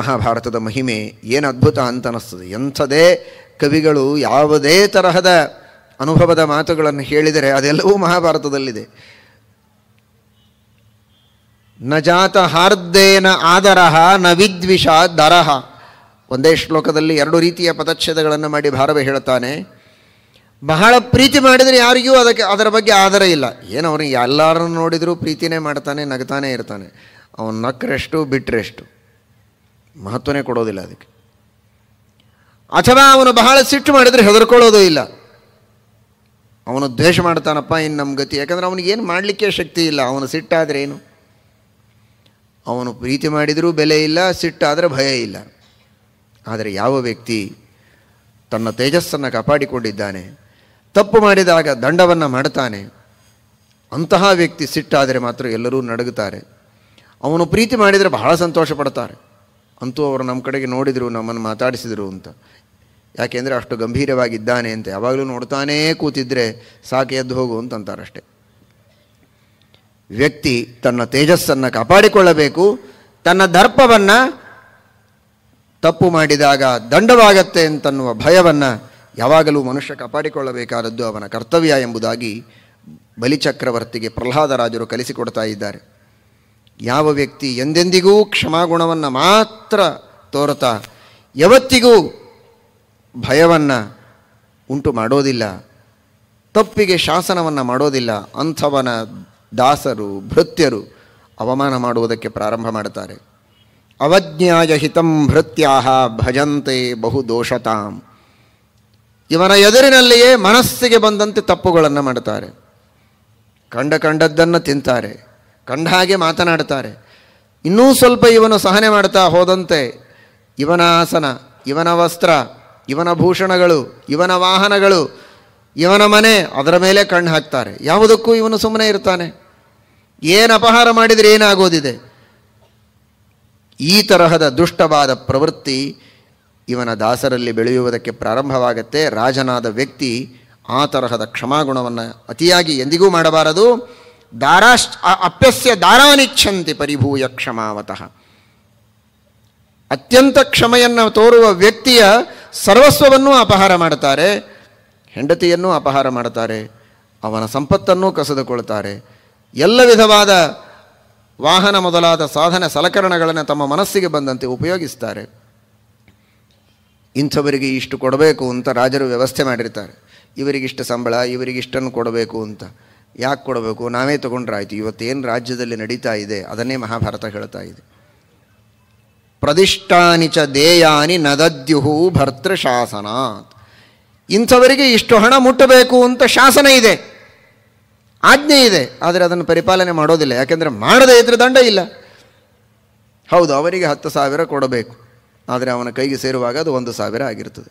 ಮಹಾಭಾರತದ ಮಹಿಮೆ ಏನು ಅದ್ಭುತ ಅಂತ ಅನ್ನಿಸ್ತದೆ ಎಂಥದೇ ಕವಿಗಳು ಯಾವುದೇ ತರಹದ ಅನುಭವದ ಮಾತುಗಳನ್ನು ಹೇಳಿದರೆ ಅದೆಲ್ಲವೂ ಮಹಾಭಾರತದಲ್ಲಿದೆ ನ ಜಾತ ಹಾರ್ದೇನ ಆದರಹ ನ ವಿದ್ವಿಷ ದರಹ ಒಂದೇ ಶ್ಲೋಕದಲ್ಲಿ ಎರಡು ರೀತಿಯ ಪದಚ್ಛೇದಗಳನ್ನು ಮಾಡಿ ಭಾರವೆ ಹೇಳ್ತಾನೆ ಬಹಳ ಪ್ರೀತಿ ಮಾಡಿದರೆ ಯಾರಿಗೂ ಅದಕ್ಕೆ ಅದರ ಬಗ್ಗೆ ಆಧಾರ ಇಲ್ಲ ಏನು ಅವನು ಎಲ್ಲರನ್ನು ನೋಡಿದರೂ ಪ್ರೀತಿನೇ ಮಾಡ್ತಾನೆ ನಗ್ತಾನೇ ಇರ್ತಾನೆ ಅವನು ನಕ್ಕರೆಷ್ಟು ಬಿಟ್ಟರೆಷ್ಟು ಮಹತ್ವನೇ ಕೊಡೋದಿಲ್ಲ ಅದಕ್ಕೆ ಅಥವಾ ಅವನು ಬಹಳ ಸಿಟ್ಟು ಮಾಡಿದರೆ ಹೆದರ್ಕೊಳ್ಳೋದು ಇಲ್ಲ ಅವನು ದ್ವೇಷ ಮಾಡ್ತಾನಪ್ಪ ಇನ್ನು ನಮ್ಮ ಗತಿ ಯಾಕಂದರೆ ಏನು ಮಾಡಲಿಕ್ಕೆ ಶಕ್ತಿ ಇಲ್ಲ ಅವನು ಸಿಟ್ಟಾದ್ರೇನು ಅವನು ಪ್ರೀತಿ ಮಾಡಿದರೂ ಬೆಲೆ ಇಲ್ಲ ಸಿಟ್ಟಾದರೆ ಭಯ ಇಲ್ಲ ಆದರೆ ಯಾವ ವ್ಯಕ್ತಿ ತನ್ನ ತೇಜಸ್ಸನ್ನು ಕಾಪಾಡಿಕೊಂಡಿದ್ದಾನೆ ತಪ್ಪು ಮಾಡಿದಾಗ ದಂಡವನ್ನು ಮಾಡ್ತಾನೆ ಅಂತಹ ವ್ಯಕ್ತಿ ಸಿಟ್ಟಾದರೆ ಮಾತ್ರ ಎಲ್ಲರೂ ನಡಗುತ್ತಾರೆ ಅವನು ಪ್ರೀತಿ ಮಾಡಿದರೆ ಬಹಳ ಸಂತೋಷ ಪಡ್ತಾರೆ ಅಂತೂ ಅವರು ನಮ್ಮ ಕಡೆಗೆ ನೋಡಿದರು ನಮ್ಮನ್ನು ಮಾತಾಡಿಸಿದರು ಅಂತ ಯಾಕೆಂದರೆ ಅಷ್ಟು ಗಂಭೀರವಾಗಿದ್ದಾನೆ ಅಂತ ಯಾವಾಗಲೂ ನೋಡ್ತಾನೇ ಕೂತಿದ್ದರೆ ಸಾಕು ಎದ್ದು ಹೋಗು ಅಂತಂತಾರಷ್ಟೇ ವ್ಯಕ್ತಿ ತನ್ನ ತೇಜಸ್ಸನ್ನು ಕಾಪಾಡಿಕೊಳ್ಳಬೇಕು ತನ್ನ ದರ್ಪವನ್ನು ತಪ್ಪು ಮಾಡಿದಾಗ ದಂಡವಾಗತ್ತೆ ಅಂತನ್ನುವ ಭಯವನ್ನು ಯಾವಾಗಲೂ ಮನುಷ್ಯ ಕಾಪಾಡಿಕೊಳ್ಳಬೇಕಾದದ್ದು ಅವನ ಕರ್ತವ್ಯ ಎಂಬುದಾಗಿ ಬಲಿಚಕ್ರವರ್ತಿಗೆ ಪ್ರಹ್ಲಾದರಾಜರು ಕಲಿಸಿಕೊಡ್ತಾ ಇದ್ದಾರೆ ಯಾವ ವ್ಯಕ್ತಿ ಎಂದೆಂದಿಗೂ ಕ್ಷಮಾಗುಣವನ್ನು ಮಾತ್ರ ತೋರುತ್ತಾ ಯಾವತ್ತಿಗೂ ಭಯವನ್ನು ಉಂಟು ಮಾಡೋದಿಲ್ಲ ತಪ್ಪಿಗೆ ಶಾಸನವನ್ನು ಮಾಡೋದಿಲ್ಲ ಅಂಥವನ ದಾಸರು ಭೃತ್ಯರು ಅವಮಾನ ಮಾಡುವುದಕ್ಕೆ ಪ್ರಾರಂಭ ಮಾಡುತ್ತಾರೆ ಅವಜ್ಞಾಯ ಹಿತಂ ಭೃತ್ಯಾಹ ಭಜಂತೆ ಬಹು ದೋಷತಾಂ ಇವನ ಎದುರಿನಲ್ಲಿಯೇ ಮನಸ್ಸಿಗೆ ಬಂದಂತೆ ತಪ್ಪುಗಳನ್ನು ಮಾಡುತ್ತಾರೆ ಕಂಡ ಕಂಡದ್ದನ್ನು ತಿಂತಾರೆ ಕಂಡ ಹಾಗೆ ಮಾತನಾಡ್ತಾರೆ ಇನ್ನೂ ಸ್ವಲ್ಪ ಇವನು ಸಹನೆ ಮಾಡ್ತಾ ಹೋದಂತೆ ಇವನ ಆಸನ ಇವನ ವಸ್ತ್ರ ಇವನ ಭೂಷಣಗಳು ಇವನ ವಾಹನಗಳು ಇವನ ಮನೆ ಅದರ ಮೇಲೆ ಕಣ್ಣು ಹಾಕ್ತಾರೆ ಯಾವುದಕ್ಕೂ ಇವನು ಸುಮ್ಮನೆ ಇರ್ತಾನೆ ಏನು ಅಪಹಾರ ಮಾಡಿದರೆ ಏನಾಗೋದಿದೆ ಈ ತರಹದ ದುಷ್ಟವಾದ ಪ್ರವೃತ್ತಿ ಇವನ ದಾಸರಲ್ಲಿ ಬೆಳೆಯುವುದಕ್ಕೆ ಪ್ರಾರಂಭವಾಗುತ್ತೆ ರಾಜನಾದ ವ್ಯಕ್ತಿ ಆ ತರಹದ ಕ್ಷಮಾಗುಣವನ್ನು ಅತಿಯಾಗಿ ಎಂದಿಗೂ ಮಾಡಬಾರದು ದಾರಾಶ್ ಅಪ್ಯಸ್ಯ ದಾರಾನಿಚ್ಛಂತಿ ಪರಿಭೂಯ ಕ್ಷಮಾವತಃ ಅತ್ಯಂತ ಕ್ಷಮೆಯನ್ನು ತೋರುವ ವ್ಯಕ್ತಿಯ ಸರ್ವಸ್ವವನ್ನೂ ಅಪಹಾರ ಮಾಡುತ್ತಾರೆ ಹೆಂಡತಿಯನ್ನೂ ಅಪಹಾರ ಮಾಡುತ್ತಾರೆ ಅವನ ಸಂಪತ್ತನ್ನೂ ಕಸಿದುಕೊಳ್ತಾರೆ ಎಲ್ಲ ವಿಧವಾದ ವಾಹನ ಮೊದಲಾದ ಸಾಧನ ಸಲಕರಣೆಗಳನ್ನು ತಮ್ಮ ಮನಸ್ಸಿಗೆ ಬಂದಂತೆ ಉಪಯೋಗಿಸ್ತಾರೆ ಇಂಥವರಿಗೆ ಇಷ್ಟು ಕೊಡಬೇಕು ಅಂತ ರಾಜರು ವ್ಯವಸ್ಥೆ ಮಾಡಿರ್ತಾರೆ ಇವರಿಗಿಷ್ಟು ಸಂಬಳ ಇವರಿಗಿಷ್ಟನ್ನು ಕೊಡಬೇಕು ಅಂತ ಯಾಕೆ ಕೊಡಬೇಕು ನಾವೇ ತಗೊಂಡ್ರಾಯ್ತು ಇವತ್ತೇನು ರಾಜ್ಯದಲ್ಲಿ ನಡೀತಾ ಇದೆ ಅದನ್ನೇ ಮಹಾಭಾರತ ಹೇಳ್ತಾ ಇದೆ ಚ ದೇಯಾನಿ ನದದ್ಯುಹು ಭರ್ತೃಶಾಸನಾತ್ ಇಂಥವರಿಗೆ ಇಷ್ಟು ಹಣ ಮುಟ್ಟಬೇಕು ಅಂತ ಶಾಸನ ಇದೆ ಆಜ್ಞೆ ಇದೆ ಆದರೆ ಅದನ್ನು ಪರಿಪಾಲನೆ ಮಾಡೋದಿಲ್ಲ ಯಾಕೆಂದರೆ ಮಾಡದೇ ಇದ್ರೆ ದಂಡ ಇಲ್ಲ ಹೌದು ಅವರಿಗೆ ಹತ್ತು ಸಾವಿರ ಕೊಡಬೇಕು ಆದರೆ ಅವನ ಕೈಗೆ ಸೇರುವಾಗ ಅದು ಒಂದು ಸಾವಿರ ಆಗಿರ್ತದೆ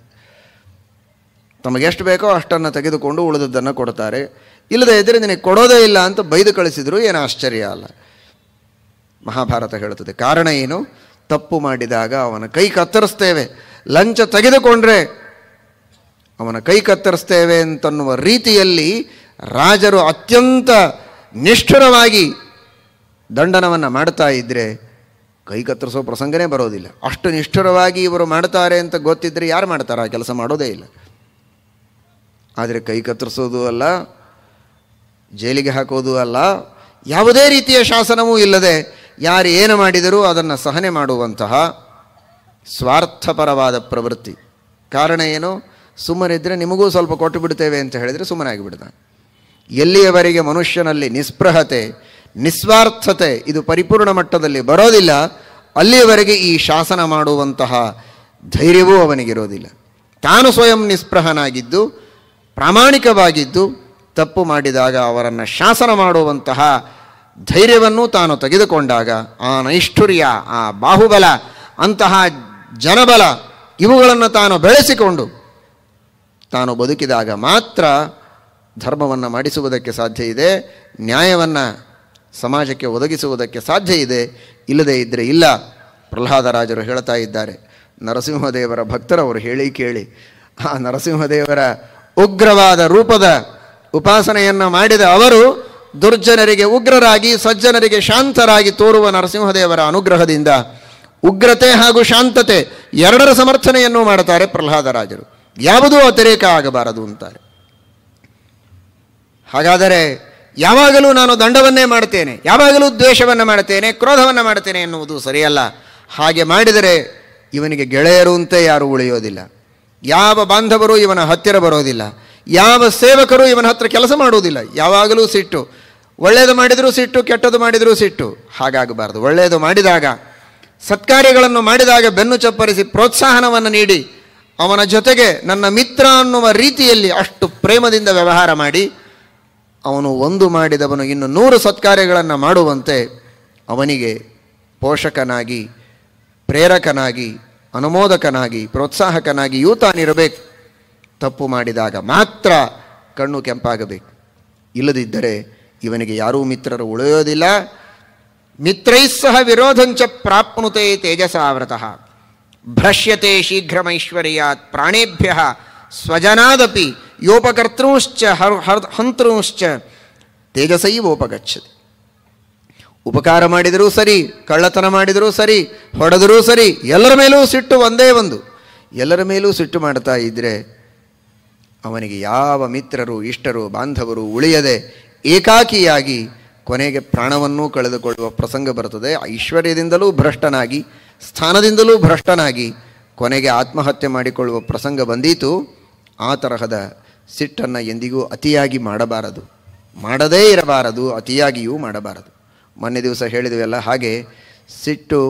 ತಮಗೆಷ್ಟು ಬೇಕೋ ಅಷ್ಟನ್ನು ತೆಗೆದುಕೊಂಡು ಉಳಿದದ್ದನ್ನು ಕೊಡ್ತಾರೆ ಇಲ್ಲದೇ ಇದ್ದರೆ ನಿನಗೆ ಕೊಡೋದೇ ಇಲ್ಲ ಅಂತ ಬೈದು ಕಳಿಸಿದ್ರು ಏನು ಆಶ್ಚರ್ಯ ಅಲ್ಲ ಮಹಾಭಾರತ ಹೇಳುತ್ತದೆ ಕಾರಣ ಏನು ತಪ್ಪು ಮಾಡಿದಾಗ ಅವನ ಕೈ ಕತ್ತರಿಸ್ತೇವೆ ಲಂಚ ತೆಗೆದುಕೊಂಡ್ರೆ ಅವನ ಕೈ ಕತ್ತರಿಸ್ತೇವೆ ಅಂತನ್ನುವ ರೀತಿಯಲ್ಲಿ ರಾಜರು ಅತ್ಯಂತ ನಿಷ್ಠುರವಾಗಿ ದಂಡನವನ್ನು ಮಾಡ್ತಾ ಇದ್ದರೆ ಕೈ ಕತ್ತರಿಸೋ ಪ್ರಸಂಗನೇ ಬರೋದಿಲ್ಲ ಅಷ್ಟು ನಿಷ್ಠುರವಾಗಿ ಇವರು ಮಾಡ್ತಾರೆ ಅಂತ ಗೊತ್ತಿದ್ದರೆ ಯಾರು ಮಾಡ್ತಾರೆ ಆ ಕೆಲಸ ಮಾಡೋದೇ ಇಲ್ಲ ಆದರೆ ಕೈ ಕತ್ತರಿಸೋದು ಅಲ್ಲ ಜೈಲಿಗೆ ಹಾಕೋದು ಅಲ್ಲ ಯಾವುದೇ ರೀತಿಯ ಶಾಸನವೂ ಇಲ್ಲದೆ ಯಾರು ಏನು ಮಾಡಿದರೂ ಅದನ್ನು ಸಹನೆ ಮಾಡುವಂತಹ ಸ್ವಾರ್ಥಪರವಾದ ಪ್ರವೃತ್ತಿ ಕಾರಣ ಏನು ಸುಮ್ಮನಿದ್ದರೆ ನಿಮಗೂ ಸ್ವಲ್ಪ ಕೊಟ್ಟು ಬಿಡ್ತೇವೆ ಅಂತ ಹೇಳಿದರೆ ಸುಮ್ಮನಾಗಿಬಿಡ್ತಾನೆ ಎಲ್ಲಿಯವರೆಗೆ ಮನುಷ್ಯನಲ್ಲಿ ನಿಸ್ಪೃಹತೆ ನಿಸ್ವಾರ್ಥತೆ ಇದು ಪರಿಪೂರ್ಣ ಮಟ್ಟದಲ್ಲಿ ಬರೋದಿಲ್ಲ ಅಲ್ಲಿಯವರೆಗೆ ಈ ಶಾಸನ ಮಾಡುವಂತಹ ಧೈರ್ಯವೂ ಅವನಿಗಿರೋದಿಲ್ಲ ತಾನು ಸ್ವಯಂ ನಿಸ್ಪೃಹನಾಗಿದ್ದು ಪ್ರಾಮಾಣಿಕವಾಗಿದ್ದು ತಪ್ಪು ಮಾಡಿದಾಗ ಅವರನ್ನು ಶಾಸನ ಮಾಡುವಂತಹ ಧೈರ್ಯವನ್ನು ತಾನು ತೆಗೆದುಕೊಂಡಾಗ ಆ ನೈಷ್ಠುರ್ಯ ಆ ಬಾಹುಬಲ ಅಂತಹ ಜನಬಲ ಇವುಗಳನ್ನು ತಾನು ಬೆಳೆಸಿಕೊಂಡು ತಾನು ಬದುಕಿದಾಗ ಮಾತ್ರ ಧರ್ಮವನ್ನು ಮಾಡಿಸುವುದಕ್ಕೆ ಸಾಧ್ಯ ಇದೆ ನ್ಯಾಯವನ್ನು ಸಮಾಜಕ್ಕೆ ಒದಗಿಸುವುದಕ್ಕೆ ಸಾಧ್ಯ ಇದೆ ಇಲ್ಲದೇ ಇದ್ದರೆ ಇಲ್ಲ ಪ್ರಹ್ಲಾದರಾಜರು ಹೇಳ್ತಾ ಇದ್ದಾರೆ ನರಸಿಂಹದೇವರ ಭಕ್ತರವರು ಹೇಳಿ ಕೇಳಿ ಆ ನರಸಿಂಹದೇವರ ಉಗ್ರವಾದ ರೂಪದ ಉಪಾಸನೆಯನ್ನು ಮಾಡಿದ ಅವರು ದುರ್ಜನರಿಗೆ ಉಗ್ರರಾಗಿ ಸಜ್ಜನರಿಗೆ ಶಾಂತರಾಗಿ ತೋರುವ ನರಸಿಂಹದೇವರ ಅನುಗ್ರಹದಿಂದ ಉಗ್ರತೆ ಹಾಗೂ ಶಾಂತತೆ ಎರಡರ ಸಮರ್ಥನೆಯನ್ನು ಮಾಡುತ್ತಾರೆ ಪ್ರಹ್ಲಾದರಾಜರು ಯಾವುದೂ ಅತಿರೇಕ ಆಗಬಾರದು ಅಂತಾರೆ ಹಾಗಾದರೆ ಯಾವಾಗಲೂ ನಾನು ದಂಡವನ್ನೇ ಮಾಡುತ್ತೇನೆ ಯಾವಾಗಲೂ ದ್ವೇಷವನ್ನು ಮಾಡುತ್ತೇನೆ ಕ್ರೋಧವನ್ನು ಮಾಡುತ್ತೇನೆ ಎನ್ನುವುದು ಸರಿಯಲ್ಲ ಹಾಗೆ ಮಾಡಿದರೆ ಇವನಿಗೆ ಗೆಳೆಯರು ಅಂತ ಯಾರೂ ಉಳಿಯೋದಿಲ್ಲ ಯಾವ ಬಾಂಧವರು ಇವನ ಹತ್ತಿರ ಬರೋದಿಲ್ಲ ಯಾವ ಸೇವಕರು ಇವನ ಹತ್ತಿರ ಕೆಲಸ ಮಾಡುವುದಿಲ್ಲ ಯಾವಾಗಲೂ ಸಿಟ್ಟು ಒಳ್ಳೆಯದು ಮಾಡಿದರೂ ಸಿಟ್ಟು ಕೆಟ್ಟದು ಮಾಡಿದರೂ ಸಿಟ್ಟು ಹಾಗಾಗಬಾರದು ಒಳ್ಳೆಯದು ಮಾಡಿದಾಗ ಸತ್ಕಾರ್ಯಗಳನ್ನು ಮಾಡಿದಾಗ ಬೆನ್ನು ಚಪ್ಪರಿಸಿ ಪ್ರೋತ್ಸಾಹನವನ್ನು ನೀಡಿ ಅವನ ಜೊತೆಗೆ ನನ್ನ ಮಿತ್ರ ಅನ್ನುವ ರೀತಿಯಲ್ಲಿ ಅಷ್ಟು ಪ್ರೇಮದಿಂದ ವ್ಯವಹಾರ ಮಾಡಿ ಅವನು ಒಂದು ಮಾಡಿದವನು ಇನ್ನು ನೂರು ಸತ್ಕಾರ್ಯಗಳನ್ನು ಮಾಡುವಂತೆ ಅವನಿಗೆ ಪೋಷಕನಾಗಿ ಪ್ರೇರಕನಾಗಿ ಅನುಮೋದಕನಾಗಿ ಪ್ರೋತ್ಸಾಹಕನಾಗಿ ಯೂತನಿರಬೇಕು ತಪ್ಪು ಮಾಡಿದಾಗ ಮಾತ್ರ ಕಣ್ಣು ಕೆಂಪಾಗಬೇಕು ಇಲ್ಲದಿದ್ದರೆ ಇವನಿಗೆ ಯಾರೂ ಮಿತ್ರರು ಉಳಿಯೋದಿಲ್ಲ ಮಿತ್ರೈಸ್ಸಹ ವಿರೋಧಂಚ ಪ್ರಾಪ್ನುತೆ ತೇಜಸಾವ್ರತಃ ಭ್ರಶ್ಯತೆ ಶೀಘ್ರಮೈಶ್ವರ್ಯಾತ್ ಪ್ರಾಣೇಭ್ಯ ಸ್ವಜನಾದಪಿ ಯೋಪಕರ್ತೃಂಶ್ಚ ಹರ್ ಹರ್ ಹಂತೃಂಶ್ಚ ಉಪಕಾರ ಮಾಡಿದರೂ ಸರಿ ಕಳ್ಳತನ ಮಾಡಿದರೂ ಸರಿ ಹೊಡೆದರೂ ಸರಿ ಎಲ್ಲರ ಮೇಲೂ ಸಿಟ್ಟು ಒಂದೇ ಒಂದು ಎಲ್ಲರ ಮೇಲೂ ಸಿಟ್ಟು ಮಾಡ್ತಾ ಇದ್ದರೆ ಅವನಿಗೆ ಯಾವ ಮಿತ್ರರು ಇಷ್ಟರು ಬಾಂಧವರು ಉಳಿಯದೆ ಏಕಾಕಿಯಾಗಿ ಕೊನೆಗೆ ಪ್ರಾಣವನ್ನು ಕಳೆದುಕೊಳ್ಳುವ ಪ್ರಸಂಗ ಬರುತ್ತದೆ ಐಶ್ವರ್ಯದಿಂದಲೂ ಭ್ರಷ್ಟನಾಗಿ ಸ್ಥಾನದಿಂದಲೂ ಭ್ರಷ್ಟನಾಗಿ ಕೊನೆಗೆ ಆತ್ಮಹತ್ಯೆ ಮಾಡಿಕೊಳ್ಳುವ ಪ್ರಸಂಗ ಬಂದೀತು ಆ ತರಹದ ಸಿಟ್ಟನ್ನು ಎಂದಿಗೂ ಅತಿಯಾಗಿ ಮಾಡಬಾರದು ಮಾಡದೇ ಇರಬಾರದು ಅತಿಯಾಗಿಯೂ ಮಾಡಬಾರದು ಮೊನ್ನೆ ದಿವಸ ಹೇಳಿದೆವಲ್ಲ ಹಾಗೆ ಸಿಟ್ಟು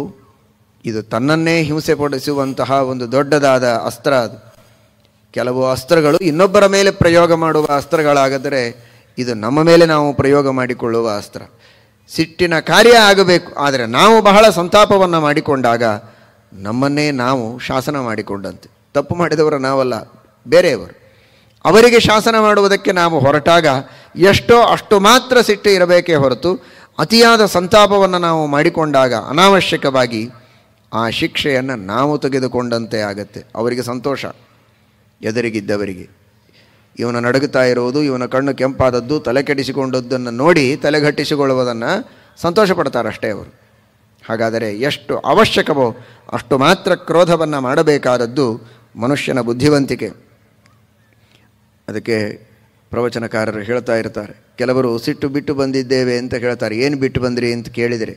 ಇದು ತನ್ನನ್ನೇ ಹಿಂಸೆ ಪಡಿಸುವಂತಹ ಒಂದು ದೊಡ್ಡದಾದ ಅಸ್ತ್ರ ಅದು ಕೆಲವು ಅಸ್ತ್ರಗಳು ಇನ್ನೊಬ್ಬರ ಮೇಲೆ ಪ್ರಯೋಗ ಮಾಡುವ ಅಸ್ತ್ರಗಳಾಗದರೆ ಇದು ನಮ್ಮ ಮೇಲೆ ನಾವು ಪ್ರಯೋಗ ಮಾಡಿಕೊಳ್ಳುವ ಅಸ್ತ್ರ ಸಿಟ್ಟಿನ ಕಾರ್ಯ ಆಗಬೇಕು ಆದರೆ ನಾವು ಬಹಳ ಸಂತಾಪವನ್ನು ಮಾಡಿಕೊಂಡಾಗ ನಮ್ಮನ್ನೇ ನಾವು ಶಾಸನ ಮಾಡಿಕೊಂಡಂತೆ ತಪ್ಪು ಮಾಡಿದವರು ನಾವಲ್ಲ ಬೇರೆಯವರು ಅವರಿಗೆ ಶಾಸನ ಮಾಡುವುದಕ್ಕೆ ನಾವು ಹೊರಟಾಗ ಎಷ್ಟೋ ಅಷ್ಟು ಮಾತ್ರ ಸಿಟ್ಟು ಇರಬೇಕೇ ಹೊರತು ಅತಿಯಾದ ಸಂತಾಪವನ್ನು ನಾವು ಮಾಡಿಕೊಂಡಾಗ ಅನಾವಶ್ಯಕವಾಗಿ ಆ ಶಿಕ್ಷೆಯನ್ನು ನಾವು ತೆಗೆದುಕೊಂಡಂತೆ ಆಗತ್ತೆ ಅವರಿಗೆ ಸಂತೋಷ ಎದುರಿಗಿದ್ದವರಿಗೆ ಇವನು ನಡುಗುತ್ತಾ ಇರುವುದು ಇವನ ಕಣ್ಣು ಕೆಂಪಾದದ್ದು ತಲೆ ಕೆಡಿಸಿಕೊಂಡದ್ದನ್ನು ನೋಡಿ ತಲೆಗಟ್ಟಿಸಿಕೊಳ್ಳುವುದನ್ನು ಸಂತೋಷ ಪಡ್ತಾರಷ್ಟೇ ಅವರು ಹಾಗಾದರೆ ಎಷ್ಟು ಅವಶ್ಯಕವೋ ಅಷ್ಟು ಮಾತ್ರ ಕ್ರೋಧವನ್ನು ಮಾಡಬೇಕಾದದ್ದು ಮನುಷ್ಯನ ಬುದ್ಧಿವಂತಿಕೆ ಅದಕ್ಕೆ ಪ್ರವಚನಕಾರರು ಹೇಳ್ತಾ ಇರ್ತಾರೆ ಕೆಲವರು ಸಿಟ್ಟು ಬಿಟ್ಟು ಬಂದಿದ್ದೇವೆ ಅಂತ ಹೇಳ್ತಾರೆ ಏನು ಬಿಟ್ಟು ಬಂದಿರಿ ಅಂತ ಕೇಳಿದರೆ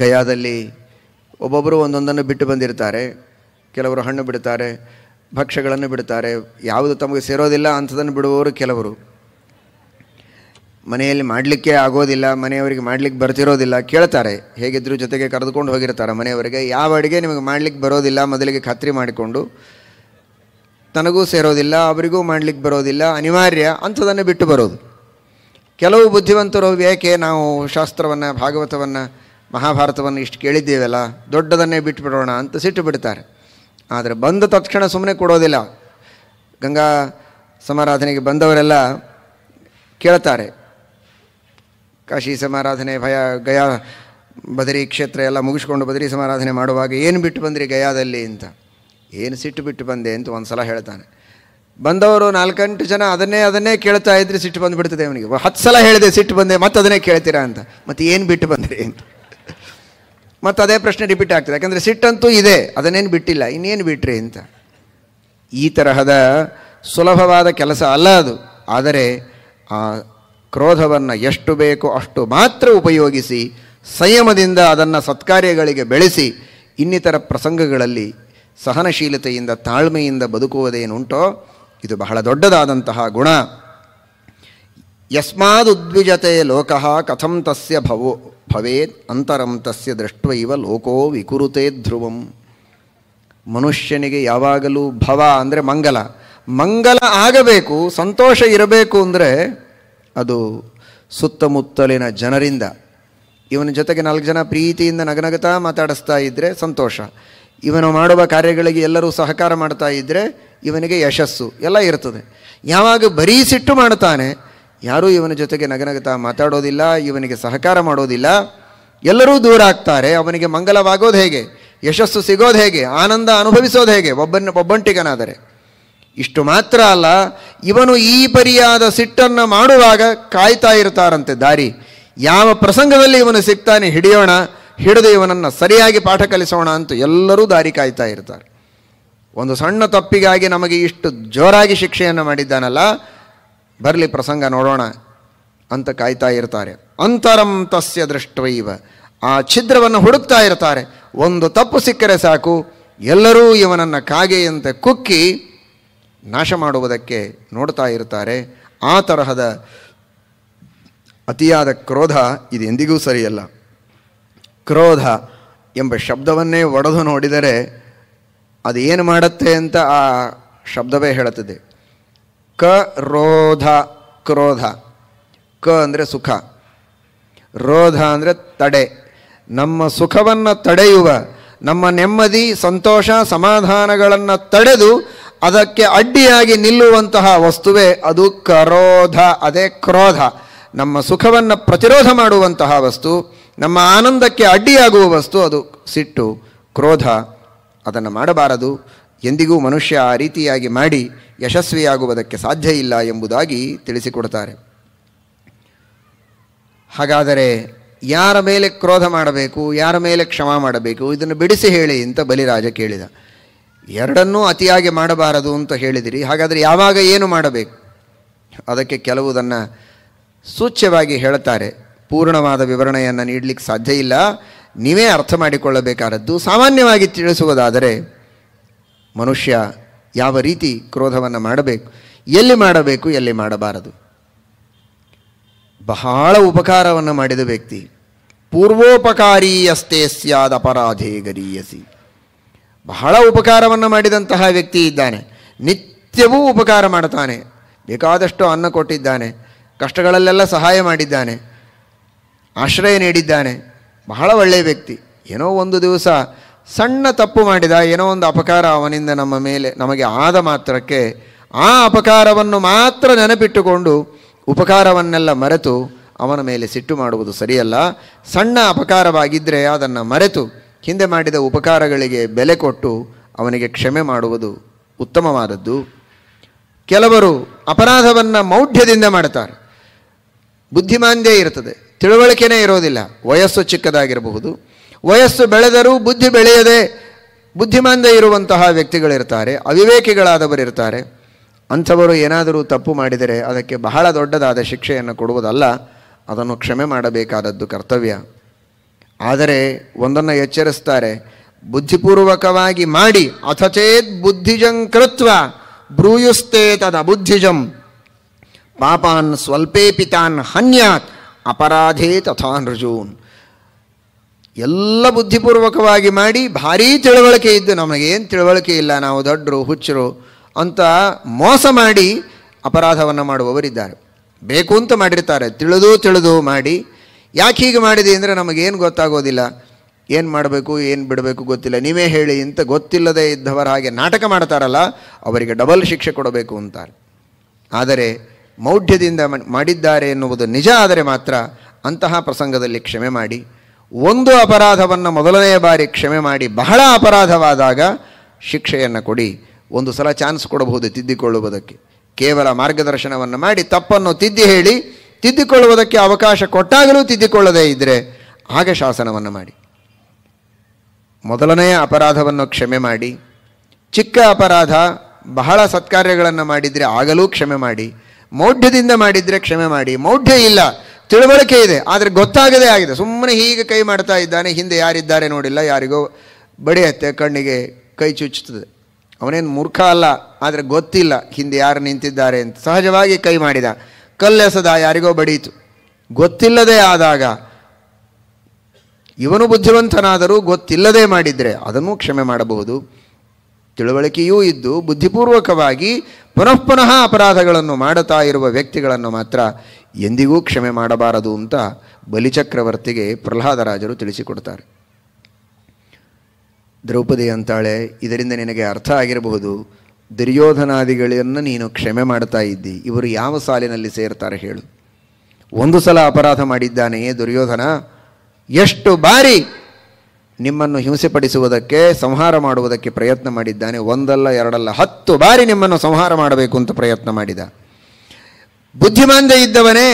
ಗಯಾದಲ್ಲಿ ಒಬ್ಬೊಬ್ಬರು ಒಂದೊಂದನ್ನು ಬಿಟ್ಟು ಬಂದಿರ್ತಾರೆ ಕೆಲವರು ಹಣ್ಣು ಬಿಡ್ತಾರೆ ಭಕ್ಷ್ಯಗಳನ್ನು ಬಿಡ್ತಾರೆ ಯಾವುದು ತಮಗೆ ಸೇರೋದಿಲ್ಲ ಅಂಥದನ್ನು ಬಿಡುವವರು ಕೆಲವರು ಮನೆಯಲ್ಲಿ ಮಾಡಲಿಕ್ಕೆ ಆಗೋದಿಲ್ಲ ಮನೆಯವರಿಗೆ ಮಾಡಲಿಕ್ಕೆ ಬರ್ತಿರೋದಿಲ್ಲ ಕೇಳ್ತಾರೆ ಹೇಗಿದ್ದರೂ ಜೊತೆಗೆ ಕರೆದುಕೊಂಡು ಹೋಗಿರ್ತಾರೆ ಮನೆಯವರಿಗೆ ಯಾವ ಅಡುಗೆ ನಿಮಗೆ ಮಾಡಲಿಕ್ಕೆ ಬರೋದಿಲ್ಲ ಮೊದಲಿಗೆ ಖಾತ್ರಿ ಮಾಡಿಕೊಂಡು ತನಗೂ ಸೇರೋದಿಲ್ಲ ಅವರಿಗೂ ಮಾಡಲಿಕ್ಕೆ ಬರೋದಿಲ್ಲ ಅನಿವಾರ್ಯ ಅಂಥದನ್ನು ಬಿಟ್ಟು ಬರೋದು ಕೆಲವು ಬುದ್ಧಿವಂತರು ಏಕೆ ನಾವು ಶಾಸ್ತ್ರವನ್ನು ಭಾಗವತವನ್ನು ಮಹಾಭಾರತವನ್ನು ಇಷ್ಟು ಕೇಳಿದ್ದೀವಲ್ಲ ದೊಡ್ಡದನ್ನೇ ಬಿಟ್ಟು ಬಿಡೋಣ ಅಂತ ಸಿಟ್ಟು ಬಿಡ್ತಾರೆ ಆದರೆ ಬಂದ ತಕ್ಷಣ ಸುಮ್ಮನೆ ಕೊಡೋದಿಲ್ಲ ಗಂಗಾ ಸಮಾರಾಧನೆಗೆ ಬಂದವರೆಲ್ಲ ಕೇಳ್ತಾರೆ ಕಾಶಿ ಸಮಾರಾಧನೆ ಭಯ ಗಯಾ ಬದರಿ ಕ್ಷೇತ್ರ ಎಲ್ಲ ಮುಗಿಸ್ಕೊಂಡು ಬದರಿ ಸಮಾರಾಧನೆ ಮಾಡುವಾಗ ಏನು ಬಿಟ್ಟು ಬಂದಿರಿ ಗಯಾದಲ್ಲಿ ಅಂತ ಏನು ಸಿಟ್ಟು ಬಿಟ್ಟು ಬಂದೆ ಅಂತ ಒಂದು ಸಲ ಹೇಳ್ತಾನೆ ಬಂದವರು ನಾಲ್ಕಂಟು ಜನ ಅದನ್ನೇ ಅದನ್ನೇ ಕೇಳ್ತಾ ಇದ್ರೆ ಸಿಟ್ಟು ಬಂದುಬಿಡ್ತದೆ ಅವನಿಗೆ ಹತ್ತು ಸಲ ಹೇಳಿದೆ ಸಿಟ್ಟು ಬಂದೆ ಮತ್ತೆ ಅದನ್ನೇ ಕೇಳ್ತೀರಾ ಅಂತ ಮತ್ತೆ ಏನು ಬಿಟ್ಟು ಬಂದ್ರಿ ಅಂತ ಮತ್ತು ಅದೇ ಪ್ರಶ್ನೆ ರಿಪೀಟ್ ಆಗ್ತದೆ ಯಾಕಂದರೆ ಸಿಟ್ಟಂತೂ ಇದೆ ಅದನ್ನೇನು ಬಿಟ್ಟಿಲ್ಲ ಇನ್ನೇನು ಬಿಟ್ರಿ ಅಂತ ಈ ತರಹದ ಸುಲಭವಾದ ಕೆಲಸ ಅಲ್ಲ ಅದು ಆದರೆ ಆ ಕ್ರೋಧವನ್ನು ಎಷ್ಟು ಬೇಕೋ ಅಷ್ಟು ಮಾತ್ರ ಉಪಯೋಗಿಸಿ ಸಂಯಮದಿಂದ ಅದನ್ನು ಸತ್ಕಾರ್ಯಗಳಿಗೆ ಬೆಳೆಸಿ ಇನ್ನಿತರ ಪ್ರಸಂಗಗಳಲ್ಲಿ ಸಹನಶೀಲತೆಯಿಂದ ತಾಳ್ಮೆಯಿಂದ ಬದುಕುವುದೇನುಂಟೋ ಇದು ಬಹಳ ದೊಡ್ಡದಾದಂತಹ ಗುಣ ಯಸ್ಮಾದುದ್ವಿಜತೆ ಲೋಕಃ ಕಥಂ ತಸ್ಯ ಭವೋ ಭವೇತ್ ಅಂತರಂ ತಸ್ಯ ಇವ ಲೋಕೋ ವಿಕುರುತೆ ಧ್ರುವಂ ಮನುಷ್ಯನಿಗೆ ಯಾವಾಗಲೂ ಭವ ಅಂದರೆ ಮಂಗಲ ಮಂಗಲ ಆಗಬೇಕು ಸಂತೋಷ ಇರಬೇಕು ಅಂದರೆ ಅದು ಸುತ್ತಮುತ್ತಲಿನ ಜನರಿಂದ ಇವನ ಜೊತೆಗೆ ನಾಲ್ಕು ಜನ ಪ್ರೀತಿಯಿಂದ ನಗನಗತಾ ಮಾತಾಡಿಸ್ತಾ ಇದ್ದರೆ ಸಂತೋಷ ಇವನು ಮಾಡುವ ಕಾರ್ಯಗಳಿಗೆ ಎಲ್ಲರೂ ಸಹಕಾರ ಮಾಡ್ತಾ ಇದ್ದರೆ ಇವನಿಗೆ ಯಶಸ್ಸು ಎಲ್ಲ ಇರ್ತದೆ ಯಾವಾಗ ಬರೀ ಸಿಟ್ಟು ಮಾಡ್ತಾನೆ ಯಾರೂ ಇವನ ಜೊತೆಗೆ ನಗನಗತ ಮಾತಾಡೋದಿಲ್ಲ ಇವನಿಗೆ ಸಹಕಾರ ಮಾಡೋದಿಲ್ಲ ಎಲ್ಲರೂ ದೂರ ಆಗ್ತಾರೆ ಅವನಿಗೆ ಮಂಗಲವಾಗೋದು ಹೇಗೆ ಯಶಸ್ಸು ಸಿಗೋದು ಹೇಗೆ ಆನಂದ ಅನುಭವಿಸೋದು ಹೇಗೆ ಒಬ್ಬನ ಒಬ್ಬಂಟಿಗನಾದರೆ ಇಷ್ಟು ಮಾತ್ರ ಅಲ್ಲ ಇವನು ಈ ಪರಿಯಾದ ಸಿಟ್ಟನ್ನು ಮಾಡುವಾಗ ಕಾಯ್ತಾ ಇರ್ತಾರಂತೆ ದಾರಿ ಯಾವ ಪ್ರಸಂಗದಲ್ಲಿ ಇವನು ಸಿಗ್ತಾನೆ ಹಿಡಿಯೋಣ ಹಿಡಿದು ಇವನನ್ನು ಸರಿಯಾಗಿ ಪಾಠ ಕಲಿಸೋಣ ಅಂತ ಎಲ್ಲರೂ ದಾರಿ ಕಾಯ್ತಾ ಇರ್ತಾರೆ ಒಂದು ಸಣ್ಣ ತಪ್ಪಿಗಾಗಿ ನಮಗೆ ಇಷ್ಟು ಜೋರಾಗಿ ಶಿಕ್ಷೆಯನ್ನು ಮಾಡಿದ್ದಾನಲ್ಲ ಬರಲಿ ಪ್ರಸಂಗ ನೋಡೋಣ ಅಂತ ಕಾಯ್ತಾ ಇರ್ತಾರೆ ಅಂತರಂ ತಸ್ಯ ದೃಷ್ಟವೈವ ಆ ಛಿದ್ರವನ್ನು ಹುಡುಕ್ತಾ ಇರ್ತಾರೆ ಒಂದು ತಪ್ಪು ಸಿಕ್ಕರೆ ಸಾಕು ಎಲ್ಲರೂ ಇವನನ್ನು ಕಾಗೆಯಂತೆ ಕುಕ್ಕಿ ನಾಶ ಮಾಡುವುದಕ್ಕೆ ನೋಡ್ತಾ ಇರ್ತಾರೆ ಆ ತರಹದ ಅತಿಯಾದ ಕ್ರೋಧ ಇದೆಂದಿಗೂ ಸರಿಯಲ್ಲ ಕ್ರೋಧ ಎಂಬ ಶಬ್ದವನ್ನೇ ಒಡೆದು ನೋಡಿದರೆ ಅದು ಏನು ಮಾಡುತ್ತೆ ಅಂತ ಆ ಶಬ್ದವೇ ಹೇಳುತ್ತದೆ ಕ ರೋಧ ಕ್ರೋಧ ಕ ಅಂದರೆ ಸುಖ ರೋಧ ಅಂದರೆ ತಡೆ ನಮ್ಮ ಸುಖವನ್ನು ತಡೆಯುವ ನಮ್ಮ ನೆಮ್ಮದಿ ಸಂತೋಷ ಸಮಾಧಾನಗಳನ್ನು ತಡೆದು ಅದಕ್ಕೆ ಅಡ್ಡಿಯಾಗಿ ನಿಲ್ಲುವಂತಹ ವಸ್ತುವೇ ಅದು ಕರೋಧ ಅದೇ ಕ್ರೋಧ ನಮ್ಮ ಸುಖವನ್ನು ಪ್ರತಿರೋಧ ಮಾಡುವಂತಹ ವಸ್ತು ನಮ್ಮ ಆನಂದಕ್ಕೆ ಅಡ್ಡಿಯಾಗುವ ವಸ್ತು ಅದು ಸಿಟ್ಟು ಕ್ರೋಧ ಅದನ್ನು ಮಾಡಬಾರದು ಎಂದಿಗೂ ಮನುಷ್ಯ ಆ ರೀತಿಯಾಗಿ ಮಾಡಿ ಯಶಸ್ವಿಯಾಗುವುದಕ್ಕೆ ಸಾಧ್ಯ ಇಲ್ಲ ಎಂಬುದಾಗಿ ತಿಳಿಸಿಕೊಡ್ತಾರೆ ಹಾಗಾದರೆ ಯಾರ ಮೇಲೆ ಕ್ರೋಧ ಮಾಡಬೇಕು ಯಾರ ಮೇಲೆ ಕ್ಷಮ ಮಾಡಬೇಕು ಇದನ್ನು ಬಿಡಿಸಿ ಹೇಳಿ ಅಂತ ಬಲಿರಾಜ ಕೇಳಿದ ಎರಡನ್ನೂ ಅತಿಯಾಗಿ ಮಾಡಬಾರದು ಅಂತ ಹೇಳಿದಿರಿ ಹಾಗಾದರೆ ಯಾವಾಗ ಏನು ಮಾಡಬೇಕು ಅದಕ್ಕೆ ಕೆಲವುದನ್ನು ಸೂಚ್ಯವಾಗಿ ಹೇಳ್ತಾರೆ ಪೂರ್ಣವಾದ ವಿವರಣೆಯನ್ನು ನೀಡಲಿಕ್ಕೆ ಸಾಧ್ಯ ಇಲ್ಲ ನೀವೇ ಅರ್ಥ ಮಾಡಿಕೊಳ್ಳಬೇಕಾದದ್ದು ಸಾಮಾನ್ಯವಾಗಿ ತಿಳಿಸುವುದಾದರೆ ಮನುಷ್ಯ ಯಾವ ರೀತಿ ಕ್ರೋಧವನ್ನು ಮಾಡಬೇಕು ಎಲ್ಲಿ ಮಾಡಬೇಕು ಎಲ್ಲಿ ಮಾಡಬಾರದು ಬಹಳ ಉಪಕಾರವನ್ನು ಮಾಡಿದ ವ್ಯಕ್ತಿ ಪೂರ್ವೋಪಕಾರೀಯಸ್ತೇ ಸ್ಯಾದ ಅಪರಾಧೇ ಗರೀಯಸಿ ಬಹಳ ಉಪಕಾರವನ್ನು ಮಾಡಿದಂತಹ ವ್ಯಕ್ತಿ ಇದ್ದಾನೆ ನಿತ್ಯವೂ ಉಪಕಾರ ಮಾಡುತ್ತಾನೆ ಬೇಕಾದಷ್ಟು ಅನ್ನ ಕೊಟ್ಟಿದ್ದಾನೆ ಕಷ್ಟಗಳಲ್ಲೆಲ್ಲ ಸಹಾಯ ಮಾಡಿದ್ದಾನೆ ಆಶ್ರಯ ನೀಡಿದ್ದಾನೆ ಬಹಳ ಒಳ್ಳೆಯ ವ್ಯಕ್ತಿ ಏನೋ ಒಂದು ದಿವಸ ಸಣ್ಣ ತಪ್ಪು ಮಾಡಿದ ಏನೋ ಒಂದು ಅಪಕಾರ ಅವನಿಂದ ನಮ್ಮ ಮೇಲೆ ನಮಗೆ ಆದ ಮಾತ್ರಕ್ಕೆ ಆ ಅಪಕಾರವನ್ನು ಮಾತ್ರ ನೆನಪಿಟ್ಟುಕೊಂಡು ಉಪಕಾರವನ್ನೆಲ್ಲ ಮರೆತು ಅವನ ಮೇಲೆ ಸಿಟ್ಟು ಮಾಡುವುದು ಸರಿಯಲ್ಲ ಸಣ್ಣ ಅಪಕಾರವಾಗಿದ್ದರೆ ಅದನ್ನು ಮರೆತು ಹಿಂದೆ ಮಾಡಿದ ಉಪಕಾರಗಳಿಗೆ ಬೆಲೆ ಕೊಟ್ಟು ಅವನಿಗೆ ಕ್ಷಮೆ ಮಾಡುವುದು ಉತ್ತಮವಾದದ್ದು ಕೆಲವರು ಅಪರಾಧವನ್ನು ಮೌಢ್ಯದಿಂದ ಮಾಡುತ್ತಾರೆ ಬುದ್ಧಿಮಾಂದ್ಯ ಇರುತ್ತದೆ ತಿಳುವಳಿಕೆನೇ ಇರೋದಿಲ್ಲ ವಯಸ್ಸು ಚಿಕ್ಕದಾಗಿರಬಹುದು ವಯಸ್ಸು ಬೆಳೆದರೂ ಬುದ್ಧಿ ಬೆಳೆಯದೆ ಬುದ್ಧಿಮಾಂದ ಇರುವಂತಹ ವ್ಯಕ್ತಿಗಳಿರ್ತಾರೆ ಅವಿವೇಕಿಗಳಾದವರಿರ್ತಾರೆ ಅಂಥವರು ಏನಾದರೂ ತಪ್ಪು ಮಾಡಿದರೆ ಅದಕ್ಕೆ ಬಹಳ ದೊಡ್ಡದಾದ ಶಿಕ್ಷೆಯನ್ನು ಕೊಡುವುದಲ್ಲ ಅದನ್ನು ಕ್ಷಮೆ ಮಾಡಬೇಕಾದದ್ದು ಕರ್ತವ್ಯ ಆದರೆ ಒಂದನ್ನು ಎಚ್ಚರಿಸ್ತಾರೆ ಬುದ್ಧಿಪೂರ್ವಕವಾಗಿ ಮಾಡಿ ಅಥಚೇತ್ ಬುದ್ಧಿಜಂ ಕೃತ್ವ ಬ್ರೂಯುಸ್ತೇ ಬುದ್ಧಿಜಂ ಪಾಪಾನ್ ಸ್ವಲ್ಪೇ ಪಿತಾನ್ ಹನ್ಯಾತ್ ಅಪರಾಧೇ ತಥಾ ನೃಜೂನ್ ಎಲ್ಲ ಬುದ್ಧಿಪೂರ್ವಕವಾಗಿ ಮಾಡಿ ಭಾರೀ ತಿಳುವಳಿಕೆ ಇದ್ದು ನಮಗೇನು ತಿಳುವಳಿಕೆ ಇಲ್ಲ ನಾವು ದೊಡ್ಡರು ಹುಚ್ಚರು ಅಂತ ಮೋಸ ಮಾಡಿ ಅಪರಾಧವನ್ನು ಮಾಡುವವರಿದ್ದಾರೆ ಬೇಕು ಅಂತ ಮಾಡಿರ್ತಾರೆ ತಿಳಿದು ತಿಳಿದು ಮಾಡಿ ಯಾಕೆ ಹೀಗೆ ಮಾಡಿದೆ ಅಂದರೆ ನಮಗೇನು ಗೊತ್ತಾಗೋದಿಲ್ಲ ಏನು ಮಾಡಬೇಕು ಏನು ಬಿಡಬೇಕು ಗೊತ್ತಿಲ್ಲ ನೀವೇ ಹೇಳಿ ಅಂತ ಗೊತ್ತಿಲ್ಲದೆ ಇದ್ದವರ ಹಾಗೆ ನಾಟಕ ಮಾಡ್ತಾರಲ್ಲ ಅವರಿಗೆ ಡಬಲ್ ಶಿಕ್ಷೆ ಕೊಡಬೇಕು ಅಂತಾರೆ ಆದರೆ ಮೌಢ್ಯದಿಂದ ಮಾಡಿದ್ದಾರೆ ಎನ್ನುವುದು ನಿಜ ಆದರೆ ಮಾತ್ರ ಅಂತಹ ಪ್ರಸಂಗದಲ್ಲಿ ಕ್ಷಮೆ ಮಾಡಿ ಒಂದು ಅಪರಾಧವನ್ನು ಮೊದಲನೆಯ ಬಾರಿ ಕ್ಷಮೆ ಮಾಡಿ ಬಹಳ ಅಪರಾಧವಾದಾಗ ಶಿಕ್ಷೆಯನ್ನು ಕೊಡಿ ಒಂದು ಸಲ ಚಾನ್ಸ್ ಕೊಡಬಹುದು ತಿದ್ದಿಕೊಳ್ಳುವುದಕ್ಕೆ ಕೇವಲ ಮಾರ್ಗದರ್ಶನವನ್ನು ಮಾಡಿ ತಪ್ಪನ್ನು ತಿದ್ದಿ ಹೇಳಿ ತಿದ್ದಿಕೊಳ್ಳುವುದಕ್ಕೆ ಅವಕಾಶ ಕೊಟ್ಟಾಗಲೂ ತಿದ್ದಿಕೊಳ್ಳದೇ ಇದ್ದರೆ ಆಗ ಶಾಸನವನ್ನು ಮಾಡಿ ಮೊದಲನೆಯ ಅಪರಾಧವನ್ನು ಕ್ಷಮೆ ಮಾಡಿ ಚಿಕ್ಕ ಅಪರಾಧ ಬಹಳ ಸತ್ಕಾರ್ಯಗಳನ್ನು ಮಾಡಿದರೆ ಆಗಲೂ ಕ್ಷಮೆ ಮಾಡಿ ಮೌಢ್ಯದಿಂದ ಮಾಡಿದರೆ ಕ್ಷಮೆ ಮಾಡಿ ಮೌಢ್ಯ ಇಲ್ಲ ತಿಳುವಳಿಕೆ ಇದೆ ಆದರೆ ಗೊತ್ತಾಗದೇ ಆಗಿದೆ ಸುಮ್ಮನೆ ಹೀಗೆ ಕೈ ಮಾಡ್ತಾ ಇದ್ದಾನೆ ಹಿಂದೆ ಯಾರಿದ್ದಾರೆ ನೋಡಿಲ್ಲ ಯಾರಿಗೋ ಬಡಿಯತ್ತೆ ಕಣ್ಣಿಗೆ ಕೈ ಚುಚ್ಚುತ್ತದೆ ಅವನೇನು ಮೂರ್ಖ ಅಲ್ಲ ಆದರೆ ಗೊತ್ತಿಲ್ಲ ಹಿಂದೆ ಯಾರು ನಿಂತಿದ್ದಾರೆ ಅಂತ ಸಹಜವಾಗಿ ಕೈ ಮಾಡಿದ ಕಲ್ಲೆಸದ ಯಾರಿಗೋ ಬಡೀತು ಗೊತ್ತಿಲ್ಲದೆ ಆದಾಗ ಇವನು ಬುದ್ಧಿವಂತನಾದರೂ ಗೊತ್ತಿಲ್ಲದೆ ಮಾಡಿದರೆ ಅದನ್ನು ಕ್ಷಮೆ ಮಾಡಬಹುದು ತಿಳುವಳಿಕೆಯೂ ಇದ್ದು ಬುದ್ಧಿಪೂರ್ವಕವಾಗಿ ಪುನಃ ಪುನಃ ಅಪರಾಧಗಳನ್ನು ಮಾಡುತ್ತಾ ಇರುವ ವ್ಯಕ್ತಿಗಳನ್ನು ಮಾತ್ರ ಎಂದಿಗೂ ಕ್ಷಮೆ ಮಾಡಬಾರದು ಅಂತ ಬಲಿಚಕ್ರವರ್ತಿಗೆ ಪ್ರಹ್ಲಾದರಾಜರು ತಿಳಿಸಿಕೊಡ್ತಾರೆ ದ್ರೌಪದಿ ಅಂತಾಳೆ ಇದರಿಂದ ನಿನಗೆ ಅರ್ಥ ಆಗಿರಬಹುದು ದುರ್ಯೋಧನಾದಿಗಳನ್ನು ನೀನು ಕ್ಷಮೆ ಮಾಡ್ತಾ ಇದ್ದಿ ಇವರು ಯಾವ ಸಾಲಿನಲ್ಲಿ ಸೇರ್ತಾರೆ ಹೇಳು ಒಂದು ಸಲ ಅಪರಾಧ ಮಾಡಿದ್ದಾನೆಯೇ ದುರ್ಯೋಧನ ಎಷ್ಟು ಬಾರಿ ನಿಮ್ಮನ್ನು ಹಿಂಸೆ ಪಡಿಸುವುದಕ್ಕೆ ಸಂಹಾರ ಮಾಡುವುದಕ್ಕೆ ಪ್ರಯತ್ನ ಮಾಡಿದ್ದಾನೆ ಒಂದಲ್ಲ ಎರಡಲ್ಲ ಹತ್ತು ಬಾರಿ ನಿಮ್ಮನ್ನು ಸಂಹಾರ ಮಾಡಬೇಕು ಅಂತ ಪ್ರಯತ್ನ ಮಾಡಿದ ಬುದ್ಧಿಮಾಂದೆ ಇದ್ದವನೇ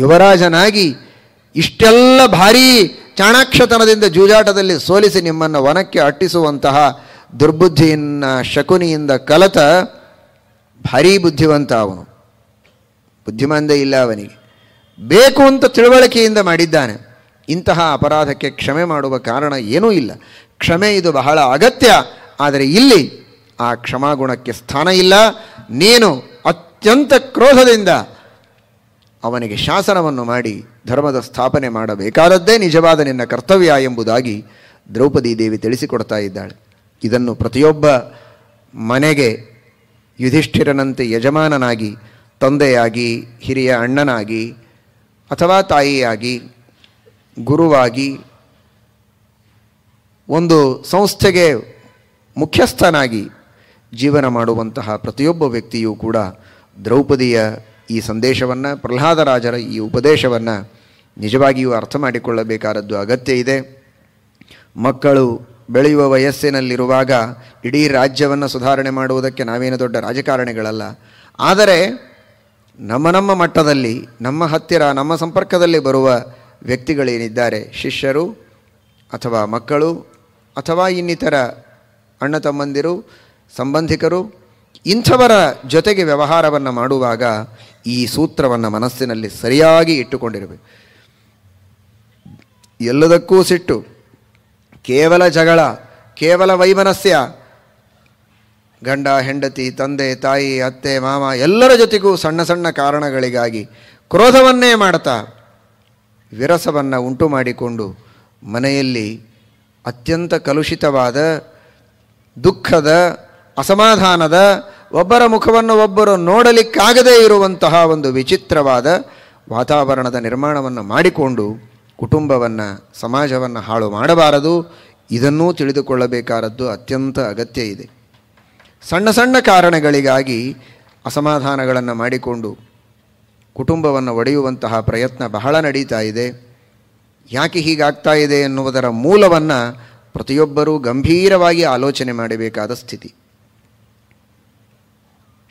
ಯುವರಾಜನಾಗಿ ಇಷ್ಟೆಲ್ಲ ಭಾರೀ ಚಾಣಾಕ್ಷತನದಿಂದ ಜೂಜಾಟದಲ್ಲಿ ಸೋಲಿಸಿ ನಿಮ್ಮನ್ನು ವನಕ್ಕೆ ಅಟ್ಟಿಸುವಂತಹ ದುರ್ಬುದ್ಧಿಯನ್ನ ಶಕುನಿಯಿಂದ ಕಲತ ಭಾರೀ ಬುದ್ಧಿವಂತ ಅವನು ಬುದ್ಧಿಮಾಂದೆ ಇಲ್ಲ ಅವನಿಗೆ ಬೇಕು ಅಂತ ತಿಳುವಳಿಕೆಯಿಂದ ಮಾಡಿದ್ದಾನೆ ಇಂತಹ ಅಪರಾಧಕ್ಕೆ ಕ್ಷಮೆ ಮಾಡುವ ಕಾರಣ ಏನೂ ಇಲ್ಲ ಕ್ಷಮೆ ಇದು ಬಹಳ ಅಗತ್ಯ ಆದರೆ ಇಲ್ಲಿ ಆ ಕ್ಷಮಾಗುಣಕ್ಕೆ ಸ್ಥಾನ ಇಲ್ಲ ನೀನು ಅತ್ಯಂತ ಕ್ರೋಧದಿಂದ ಅವನಿಗೆ ಶಾಸನವನ್ನು ಮಾಡಿ ಧರ್ಮದ ಸ್ಥಾಪನೆ ಮಾಡಬೇಕಾದದ್ದೇ ನಿಜವಾದ ನಿನ್ನ ಕರ್ತವ್ಯ ಎಂಬುದಾಗಿ ದ್ರೌಪದಿ ದೇವಿ ತಿಳಿಸಿಕೊಡ್ತಾ ಇದ್ದಾಳೆ ಇದನ್ನು ಪ್ರತಿಯೊಬ್ಬ ಮನೆಗೆ ಯುಧಿಷ್ಠಿರನಂತೆ ಯಜಮಾನನಾಗಿ ತಂದೆಯಾಗಿ ಹಿರಿಯ ಅಣ್ಣನಾಗಿ ಅಥವಾ ತಾಯಿಯಾಗಿ ಗುರುವಾಗಿ ಒಂದು ಸಂಸ್ಥೆಗೆ ಮುಖ್ಯಸ್ಥನಾಗಿ ಜೀವನ ಮಾಡುವಂತಹ ಪ್ರತಿಯೊಬ್ಬ ವ್ಯಕ್ತಿಯೂ ಕೂಡ ದ್ರೌಪದಿಯ ಈ ಸಂದೇಶವನ್ನು ಪ್ರಹ್ಲಾದರಾಜರ ಈ ಉಪದೇಶವನ್ನು ನಿಜವಾಗಿಯೂ ಅರ್ಥ ಮಾಡಿಕೊಳ್ಳಬೇಕಾದದ್ದು ಅಗತ್ಯ ಇದೆ ಮಕ್ಕಳು ಬೆಳೆಯುವ ವಯಸ್ಸಿನಲ್ಲಿರುವಾಗ ಇಡೀ ರಾಜ್ಯವನ್ನು ಸುಧಾರಣೆ ಮಾಡುವುದಕ್ಕೆ ನಾವೇನು ದೊಡ್ಡ ರಾಜಕಾರಣಿಗಳಲ್ಲ ಆದರೆ ನಮ್ಮ ನಮ್ಮ ಮಟ್ಟದಲ್ಲಿ ನಮ್ಮ ಹತ್ತಿರ ನಮ್ಮ ಸಂಪರ್ಕದಲ್ಲಿ ಬರುವ ವ್ಯಕ್ತಿಗಳೇನಿದ್ದಾರೆ ಶಿಷ್ಯರು ಅಥವಾ ಮಕ್ಕಳು ಅಥವಾ ಇನ್ನಿತರ ಅಣ್ಣ ತಮ್ಮಂದಿರು ಸಂಬಂಧಿಕರು ಇಂಥವರ ಜೊತೆಗೆ ವ್ಯವಹಾರವನ್ನು ಮಾಡುವಾಗ ಈ ಸೂತ್ರವನ್ನು ಮನಸ್ಸಿನಲ್ಲಿ ಸರಿಯಾಗಿ ಇಟ್ಟುಕೊಂಡಿರಬೇಕು ಎಲ್ಲದಕ್ಕೂ ಸಿಟ್ಟು ಕೇವಲ ಜಗಳ ಕೇವಲ ವೈಮನಸ್ಯ ಗಂಡ ಹೆಂಡತಿ ತಂದೆ ತಾಯಿ ಅತ್ತೆ ಮಾಮ ಎಲ್ಲರ ಜೊತೆಗೂ ಸಣ್ಣ ಸಣ್ಣ ಕಾರಣಗಳಿಗಾಗಿ ಕ್ರೋಧವನ್ನೇ ಮಾಡ್ತಾ ವಿರಸವನ್ನು ಉಂಟು ಮಾಡಿಕೊಂಡು ಮನೆಯಲ್ಲಿ ಅತ್ಯಂತ ಕಲುಷಿತವಾದ ದುಃಖದ ಅಸಮಾಧಾನದ ಒಬ್ಬರ ಮುಖವನ್ನು ಒಬ್ಬರು ನೋಡಲಿಕ್ಕಾಗದೇ ಇರುವಂತಹ ಒಂದು ವಿಚಿತ್ರವಾದ ವಾತಾವರಣದ ನಿರ್ಮಾಣವನ್ನು ಮಾಡಿಕೊಂಡು ಕುಟುಂಬವನ್ನು ಸಮಾಜವನ್ನು ಹಾಳು ಮಾಡಬಾರದು ಇದನ್ನೂ ತಿಳಿದುಕೊಳ್ಳಬೇಕಾದದ್ದು ಅತ್ಯಂತ ಅಗತ್ಯ ಇದೆ ಸಣ್ಣ ಸಣ್ಣ ಕಾರಣಗಳಿಗಾಗಿ ಅಸಮಾಧಾನಗಳನ್ನು ಮಾಡಿಕೊಂಡು ಕುಟುಂಬವನ್ನು ಒಡೆಯುವಂತಹ ಪ್ರಯತ್ನ ಬಹಳ ನಡೀತಾ ಇದೆ ಯಾಕೆ ಹೀಗಾಗ್ತಾ ಇದೆ ಎನ್ನುವುದರ ಮೂಲವನ್ನು ಪ್ರತಿಯೊಬ್ಬರೂ ಗಂಭೀರವಾಗಿ ಆಲೋಚನೆ ಮಾಡಬೇಕಾದ ಸ್ಥಿತಿ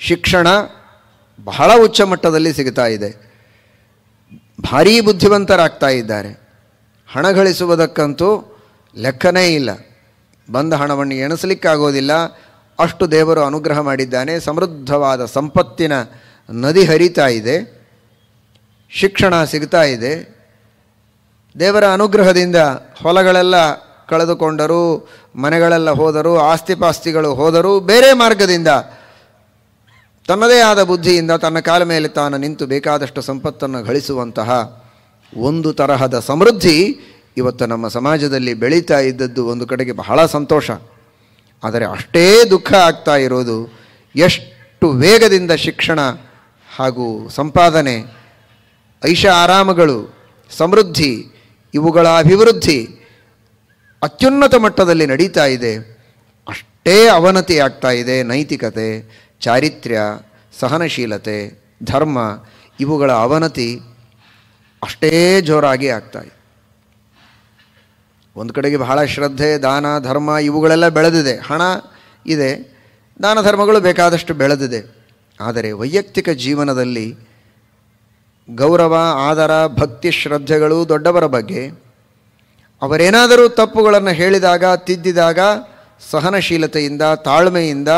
ಶಿಕ್ಷಣ ಬಹಳ ಉಚ್ಚ ಮಟ್ಟದಲ್ಲಿ ಸಿಗ್ತಾ ಇದೆ ಭಾರೀ ಬುದ್ಧಿವಂತರಾಗ್ತಾ ಇದ್ದಾರೆ ಹಣ ಗಳಿಸುವುದಕ್ಕಂತೂ ಲೆಕ್ಕನೇ ಇಲ್ಲ ಬಂದ ಹಣವನ್ನು ಎಣಿಸಲಿಕ್ಕಾಗೋದಿಲ್ಲ ಅಷ್ಟು ದೇವರು ಅನುಗ್ರಹ ಮಾಡಿದ್ದಾನೆ ಸಮೃದ್ಧವಾದ ಸಂಪತ್ತಿನ ನದಿ ಹರಿತಾ ಇದೆ ಶಿಕ್ಷಣ ಸಿಗ್ತಾ ಇದೆ ದೇವರ ಅನುಗ್ರಹದಿಂದ ಹೊಲಗಳೆಲ್ಲ ಕಳೆದುಕೊಂಡರೂ ಮನೆಗಳೆಲ್ಲ ಹೋದರು ಆಸ್ತಿಪಾಸ್ತಿಗಳು ಹೋದರು ಬೇರೆ ಮಾರ್ಗದಿಂದ ತನ್ನದೇ ಆದ ಬುದ್ಧಿಯಿಂದ ತನ್ನ ಕಾಲ ಮೇಲೆ ತಾನು ನಿಂತು ಬೇಕಾದಷ್ಟು ಸಂಪತ್ತನ್ನು ಗಳಿಸುವಂತಹ ಒಂದು ತರಹದ ಸಮೃದ್ಧಿ ಇವತ್ತು ನಮ್ಮ ಸಮಾಜದಲ್ಲಿ ಬೆಳೀತಾ ಇದ್ದದ್ದು ಒಂದು ಕಡೆಗೆ ಬಹಳ ಸಂತೋಷ ಆದರೆ ಅಷ್ಟೇ ದುಃಖ ಆಗ್ತಾ ಇರೋದು ಎಷ್ಟು ವೇಗದಿಂದ ಶಿಕ್ಷಣ ಹಾಗೂ ಸಂಪಾದನೆ ಐಷ ಆರಾಮಗಳು ಸಮೃದ್ಧಿ ಇವುಗಳ ಅಭಿವೃದ್ಧಿ ಅತ್ಯುನ್ನತ ಮಟ್ಟದಲ್ಲಿ ನಡೀತಾ ಇದೆ ಅಷ್ಟೇ ಅವನತಿ ಆಗ್ತಾ ಇದೆ ನೈತಿಕತೆ ಚಾರಿತ್ರ್ಯ ಸಹನಶೀಲತೆ ಧರ್ಮ ಇವುಗಳ ಅವನತಿ ಅಷ್ಟೇ ಜೋರಾಗಿ ಆಗ್ತಾ ಇದೆ ಒಂದು ಕಡೆಗೆ ಬಹಳ ಶ್ರದ್ಧೆ ದಾನ ಧರ್ಮ ಇವುಗಳೆಲ್ಲ ಬೆಳೆದಿದೆ ಹಣ ಇದೆ ದಾನ ಧರ್ಮಗಳು ಬೇಕಾದಷ್ಟು ಬೆಳೆದಿದೆ ಆದರೆ ವೈಯಕ್ತಿಕ ಜೀವನದಲ್ಲಿ ಗೌರವ ಆದರ ಭಕ್ತಿ ಶ್ರದ್ಧೆಗಳು ದೊಡ್ಡವರ ಬಗ್ಗೆ ಅವರೇನಾದರೂ ತಪ್ಪುಗಳನ್ನು ಹೇಳಿದಾಗ ತಿದ್ದಿದಾಗ ಸಹನಶೀಲತೆಯಿಂದ ತಾಳ್ಮೆಯಿಂದ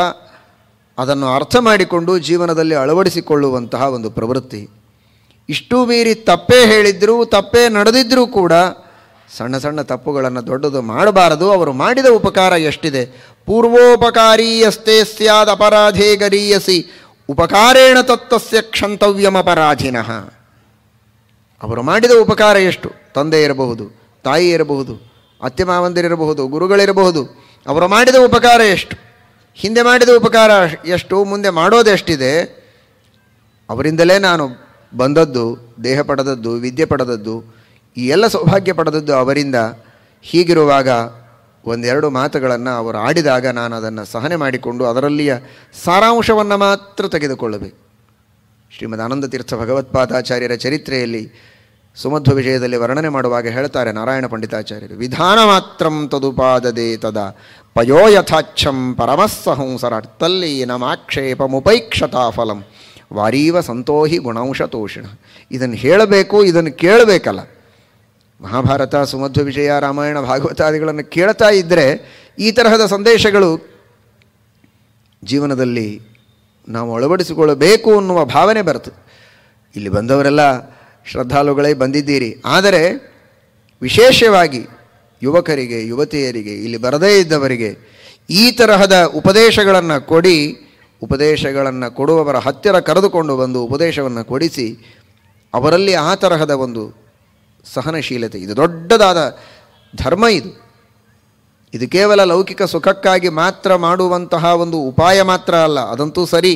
ಅದನ್ನು ಅರ್ಥ ಮಾಡಿಕೊಂಡು ಜೀವನದಲ್ಲಿ ಅಳವಡಿಸಿಕೊಳ್ಳುವಂತಹ ಒಂದು ಪ್ರವೃತ್ತಿ ಇಷ್ಟು ಮೀರಿ ತಪ್ಪೇ ಹೇಳಿದ್ದರೂ ತಪ್ಪೇ ನಡೆದಿದ್ದರೂ ಕೂಡ ಸಣ್ಣ ಸಣ್ಣ ತಪ್ಪುಗಳನ್ನು ದೊಡ್ಡದು ಮಾಡಬಾರದು ಅವರು ಮಾಡಿದ ಉಪಕಾರ ಎಷ್ಟಿದೆ ಪೂರ್ವೋಪಕಾರೀಯಸ್ತೆ ಸ್ಯಾದ ಅಪರಾಧೇ ಗರೀಯಸಿ ಉಪಕಾರೇಣ ತತ್ತಸ್ಯ ಕ್ಷಂತವ್ಯಮಪರಾಧಿನಃ ಅವರು ಮಾಡಿದ ಉಪಕಾರ ಎಷ್ಟು ತಂದೆ ಇರಬಹುದು ತಾಯಿ ಇರಬಹುದು ಅತ್ತೆ ಮಾವಂದಿರಬಹುದು ಗುರುಗಳಿರಬಹುದು ಅವರು ಮಾಡಿದ ಉಪಕಾರ ಎಷ್ಟು ಹಿಂದೆ ಮಾಡಿದ ಉಪಕಾರ ಎಷ್ಟು ಮುಂದೆ ಮಾಡೋದೆಷ್ಟಿದೆ ಅವರಿಂದಲೇ ನಾನು ಬಂದದ್ದು ದೇಹ ಪಡೆದದ್ದು ವಿದ್ಯೆ ಪಡೆದದ್ದು ಈ ಎಲ್ಲ ಸೌಭಾಗ್ಯ ಪಡೆದದ್ದು ಅವರಿಂದ ಹೀಗಿರುವಾಗ ಒಂದೆರಡು ಮಾತುಗಳನ್ನು ಅವರು ಆಡಿದಾಗ ನಾನು ಅದನ್ನು ಸಹನೆ ಮಾಡಿಕೊಂಡು ಅದರಲ್ಲಿಯ ಸಾರಾಂಶವನ್ನು ಮಾತ್ರ ತೆಗೆದುಕೊಳ್ಳಬೇಕು ಶ್ರೀಮದ್ ಆನಂದ ತೀರ್ಥ ಭಗವತ್ಪಾದಾಚಾರ್ಯರ ಚರಿತ್ರೆಯಲ್ಲಿ ಸುಮಧ್ವ ವಿಷಯದಲ್ಲಿ ವರ್ಣನೆ ಮಾಡುವಾಗ ಹೇಳ್ತಾರೆ ನಾರಾಯಣ ಪಂಡಿತಾಚಾರ್ಯರು ವಿಧಾನ ಮಾತ್ರಂ ತದುಪಾದದೆ ತದ ಪಯೋ ಪರಮಸ್ಸಹಂಸರ ತಲ್ಲಿ ನಮಾಕ್ಷೇಪ ಮುಪೈಕ್ಷತಾ ಫಲಂ ವಾರೀವ ಸಂತೋಹಿ ಗುಣಾಂಶ ತೋಷಿಣ ಇದನ್ನು ಹೇಳಬೇಕು ಇದನ್ನು ಕೇಳಬೇಕಲ್ಲ ಮಹಾಭಾರತ ಸುಮಧ್ವ ವಿಜಯ ರಾಮಾಯಣ ಭಾಗವತಾದಿಗಳನ್ನು ಕೇಳ್ತಾ ಇದ್ದರೆ ಈ ತರಹದ ಸಂದೇಶಗಳು ಜೀವನದಲ್ಲಿ ನಾವು ಅಳವಡಿಸಿಕೊಳ್ಳಬೇಕು ಅನ್ನುವ ಭಾವನೆ ಬರ್ತದೆ ಇಲ್ಲಿ ಬಂದವರೆಲ್ಲ ಶ್ರದ್ಧಾಳುಗಳೇ ಬಂದಿದ್ದೀರಿ ಆದರೆ ವಿಶೇಷವಾಗಿ ಯುವಕರಿಗೆ ಯುವತಿಯರಿಗೆ ಇಲ್ಲಿ ಬರದೇ ಇದ್ದವರಿಗೆ ಈ ತರಹದ ಉಪದೇಶಗಳನ್ನು ಕೊಡಿ ಉಪದೇಶಗಳನ್ನು ಕೊಡುವವರ ಹತ್ತಿರ ಕರೆದುಕೊಂಡು ಬಂದು ಉಪದೇಶವನ್ನು ಕೊಡಿಸಿ ಅವರಲ್ಲಿ ಆ ತರಹದ ಒಂದು ಸಹನಶೀಲತೆ ಇದು ದೊಡ್ಡದಾದ ಧರ್ಮ ಇದು ಇದು ಕೇವಲ ಲೌಕಿಕ ಸುಖಕ್ಕಾಗಿ ಮಾತ್ರ ಮಾಡುವಂತಹ ಒಂದು ಉಪಾಯ ಮಾತ್ರ ಅಲ್ಲ ಅದಂತೂ ಸರಿ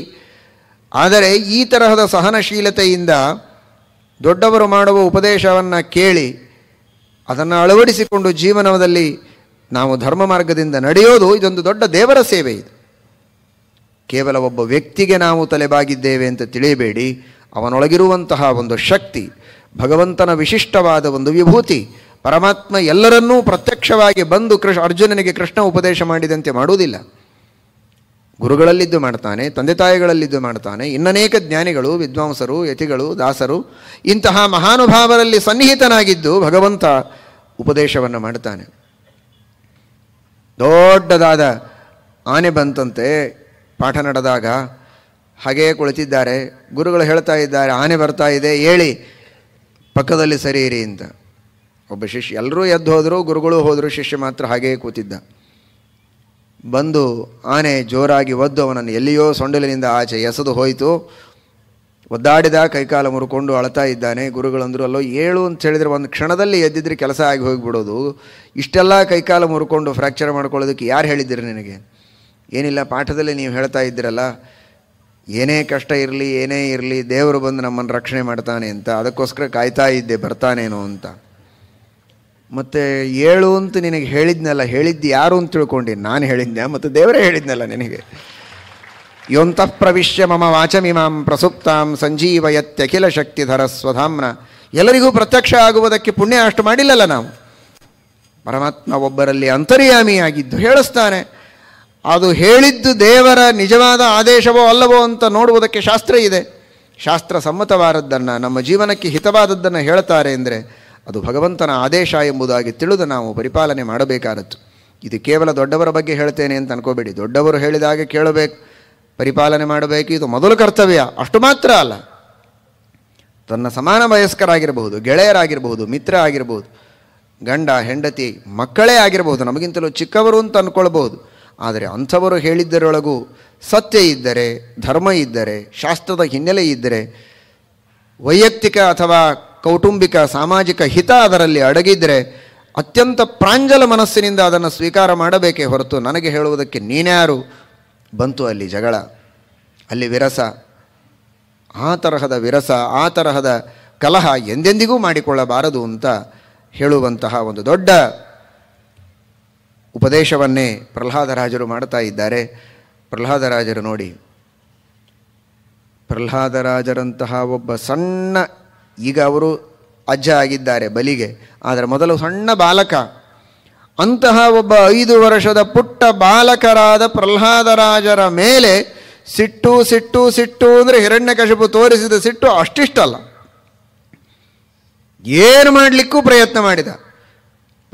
ಆದರೆ ಈ ತರಹದ ಸಹನಶೀಲತೆಯಿಂದ ದೊಡ್ಡವರು ಮಾಡುವ ಉಪದೇಶವನ್ನು ಕೇಳಿ ಅದನ್ನು ಅಳವಡಿಸಿಕೊಂಡು ಜೀವನದಲ್ಲಿ ನಾವು ಧರ್ಮ ಮಾರ್ಗದಿಂದ ನಡೆಯೋದು ಇದೊಂದು ದೊಡ್ಡ ದೇವರ ಸೇವೆ ಇದು ಕೇವಲ ಒಬ್ಬ ವ್ಯಕ್ತಿಗೆ ನಾವು ತಲೆಬಾಗಿದ್ದೇವೆ ಅಂತ ತಿಳಿಯಬೇಡಿ ಅವನೊಳಗಿರುವಂತಹ ಒಂದು ಶಕ್ತಿ ಭಗವಂತನ ವಿಶಿಷ್ಟವಾದ ಒಂದು ವಿಭೂತಿ ಪರಮಾತ್ಮ ಎಲ್ಲರನ್ನೂ ಪ್ರತ್ಯಕ್ಷವಾಗಿ ಬಂದು ಕೃಷ್ಣ ಅರ್ಜುನನಿಗೆ ಕೃಷ್ಣ ಉಪದೇಶ ಮಾಡಿದಂತೆ ಮಾಡುವುದಿಲ್ಲ ಗುರುಗಳಲ್ಲಿದ್ದು ಮಾಡ್ತಾನೆ ತಂದೆ ತಾಯಿಗಳಲ್ಲಿದ್ದು ಮಾಡ್ತಾನೆ ಇನ್ನನೇಕ ಜ್ಞಾನಿಗಳು ವಿದ್ವಾಂಸರು ಯತಿಗಳು ದಾಸರು ಇಂತಹ ಮಹಾನುಭಾವರಲ್ಲಿ ಸನ್ನಿಹಿತನಾಗಿದ್ದು ಭಗವಂತ ಉಪದೇಶವನ್ನು ಮಾಡ್ತಾನೆ ದೊಡ್ಡದಾದ ಆನೆ ಬಂತಂತೆ ಪಾಠ ನಡೆದಾಗ ಹಾಗೆಯೇ ಕುಳಿತಿದ್ದಾರೆ ಗುರುಗಳು ಹೇಳ್ತಾ ಇದ್ದಾರೆ ಆನೆ ಬರ್ತಾ ಇದೆ ಹೇಳಿ ಪಕ್ಕದಲ್ಲಿ ಇರಿ ಅಂತ ಒಬ್ಬ ಶಿಷ್ಯ ಎಲ್ಲರೂ ಎದ್ದು ಹೋದರು ಗುರುಗಳು ಹೋದರು ಶಿಷ್ಯ ಮಾತ್ರ ಹಾಗೆಯೇ ಕೂತಿದ್ದ ಬಂದು ಆನೆ ಜೋರಾಗಿ ಒದ್ದು ಅವನನ್ನು ಎಲ್ಲಿಯೋ ಸೊಂಡಲಿನಿಂದ ಆಚೆ ಎಸೆದು ಹೋಯಿತು ಒದ್ದಾಡಿದ ಕೈಕಾಲ ಮುರ್ಕೊಂಡು ಅಳ್ತಾ ಇದ್ದಾನೆ ಗುರುಗಳಂದರು ಅಲ್ಲೋ ಏಳು ಅಂತ ಹೇಳಿದರೆ ಒಂದು ಕ್ಷಣದಲ್ಲಿ ಎದ್ದಿದ್ರೆ ಕೆಲಸ ಆಗಿ ಹೋಗಿಬಿಡೋದು ಇಷ್ಟೆಲ್ಲ ಕೈಕಾಲ ಮುರ್ಕೊಂಡು ಫ್ರ್ಯಾಕ್ಚರ್ ಮಾಡ್ಕೊಳ್ಳೋದಕ್ಕೆ ಯಾರು ಹೇಳಿದ್ದೀರಿ ನಿನಗೆ ಏನಿಲ್ಲ ಪಾಠದಲ್ಲಿ ನೀವು ಹೇಳ್ತಾ ಇದ್ದೀರಲ್ಲ ಏನೇ ಕಷ್ಟ ಇರಲಿ ಏನೇ ಇರಲಿ ದೇವರು ಬಂದು ನಮ್ಮನ್ನು ರಕ್ಷಣೆ ಮಾಡ್ತಾನೆ ಅಂತ ಅದಕ್ಕೋಸ್ಕರ ಕಾಯ್ತಾ ಇದ್ದೆ ಬರ್ತಾನೇನೋ ಅಂತ ಮತ್ತು ಏಳು ಅಂತ ನಿನಗೆ ಹೇಳಿದ್ನಲ್ಲ ಹೇಳಿದ್ದು ಯಾರು ಅಂತ ತಿಳ್ಕೊಂಡು ನಾನು ಹೇಳಿದ್ದೆ ಮತ್ತು ದೇವರೇ ಹೇಳಿದ್ನಲ್ಲ ನಿನಗೆ ಯೋಂತಃ ಪ್ರವಿಶ್ಯ ಮಮ ವಾಚಮಿಮಾಂ ಪ್ರಸುಪ್ತಾಂ ಸಂಜೀವಯತ್ಯಖಿಲ ಶಕ್ತಿಧರ ಸ್ವಧಾಮ್ನ ಎಲ್ಲರಿಗೂ ಪ್ರತ್ಯಕ್ಷ ಆಗುವುದಕ್ಕೆ ಪುಣ್ಯ ಅಷ್ಟು ಮಾಡಿಲ್ಲಲ್ಲ ನಾವು ಪರಮಾತ್ಮ ಒಬ್ಬರಲ್ಲಿ ಅಂತರ್ಯಾಮಿಯಾಗಿದ್ದು ಹೇಳಿಸ್ತಾನೆ ಅದು ಹೇಳಿದ್ದು ದೇವರ ನಿಜವಾದ ಆದೇಶವೋ ಅಲ್ಲವೋ ಅಂತ ನೋಡುವುದಕ್ಕೆ ಶಾಸ್ತ್ರ ಇದೆ ಶಾಸ್ತ್ರ ಸಮ್ಮತವಾದದ್ದನ್ನು ನಮ್ಮ ಜೀವನಕ್ಕೆ ಹಿತವಾದದ್ದನ್ನು ಹೇಳ್ತಾರೆ ಅಂದರೆ ಅದು ಭಗವಂತನ ಆದೇಶ ಎಂಬುದಾಗಿ ತಿಳಿದು ನಾವು ಪರಿಪಾಲನೆ ಮಾಡಬೇಕಾದದ್ದು ಇದು ಕೇವಲ ದೊಡ್ಡವರ ಬಗ್ಗೆ ಹೇಳ್ತೇನೆ ಅಂತ ಅನ್ಕೋಬೇಡಿ ದೊಡ್ಡವರು ಹೇಳಿದಾಗೆ ಕೇಳಬೇಕು ಪರಿಪಾಲನೆ ಮಾಡಬೇಕು ಇದು ಮೊದಲು ಕರ್ತವ್ಯ ಅಷ್ಟು ಮಾತ್ರ ಅಲ್ಲ ತನ್ನ ಸಮಾನ ವಯಸ್ಕರಾಗಿರಬಹುದು ಗೆಳೆಯರಾಗಿರಬಹುದು ಮಿತ್ರ ಆಗಿರ್ಬೋದು ಗಂಡ ಹೆಂಡತಿ ಮಕ್ಕಳೇ ಆಗಿರಬಹುದು ನಮಗಿಂತಲೂ ಚಿಕ್ಕವರು ಅಂತ ಅಂದ್ಕೊಳ್ಬಹುದು ಆದರೆ ಅಂಥವರು ಹೇಳಿದ್ದರೊಳಗೂ ಸತ್ಯ ಇದ್ದರೆ ಧರ್ಮ ಇದ್ದರೆ ಶಾಸ್ತ್ರದ ಹಿನ್ನೆಲೆ ಇದ್ದರೆ ವೈಯಕ್ತಿಕ ಅಥವಾ ಕೌಟುಂಬಿಕ ಸಾಮಾಜಿಕ ಹಿತ ಅದರಲ್ಲಿ ಅಡಗಿದ್ರೆ ಅತ್ಯಂತ ಪ್ರಾಂಜಲ ಮನಸ್ಸಿನಿಂದ ಅದನ್ನು ಸ್ವೀಕಾರ ಮಾಡಬೇಕೇ ಹೊರತು ನನಗೆ ಹೇಳುವುದಕ್ಕೆ ನೀನ್ಯಾರು ಬಂತು ಅಲ್ಲಿ ಜಗಳ ಅಲ್ಲಿ ವಿರಸ ಆ ತರಹದ ವಿರಸ ಆ ತರಹದ ಕಲಹ ಎಂದೆಂದಿಗೂ ಮಾಡಿಕೊಳ್ಳಬಾರದು ಅಂತ ಹೇಳುವಂತಹ ಒಂದು ದೊಡ್ಡ ಉಪದೇಶವನ್ನೇ ಪ್ರಹ್ಲಾದರಾಜರು ಮಾಡ್ತಾ ಇದ್ದಾರೆ ಪ್ರಹ್ಲಾದರಾಜರು ನೋಡಿ ಪ್ರಹ್ಲಾದರಾಜರಂತಹ ಒಬ್ಬ ಸಣ್ಣ ಈಗ ಅವರು ಅಜ್ಜ ಆಗಿದ್ದಾರೆ ಬಲಿಗೆ ಆದರೆ ಮೊದಲು ಸಣ್ಣ ಬಾಲಕ ಅಂತಹ ಒಬ್ಬ ಐದು ವರ್ಷದ ಪುಟ್ಟ ಬಾಲಕರಾದ ಪ್ರಹ್ಲಾದರಾಜರ ಮೇಲೆ ಸಿಟ್ಟು ಸಿಟ್ಟು ಸಿಟ್ಟು ಅಂದರೆ ಹಿರಣ್ಯಕಶಿಪು ತೋರಿಸಿದ ಸಿಟ್ಟು ಅಷ್ಟಿಷ್ಟಲ್ಲ ಏನು ಮಾಡಲಿಕ್ಕೂ ಪ್ರಯತ್ನ ಮಾಡಿದ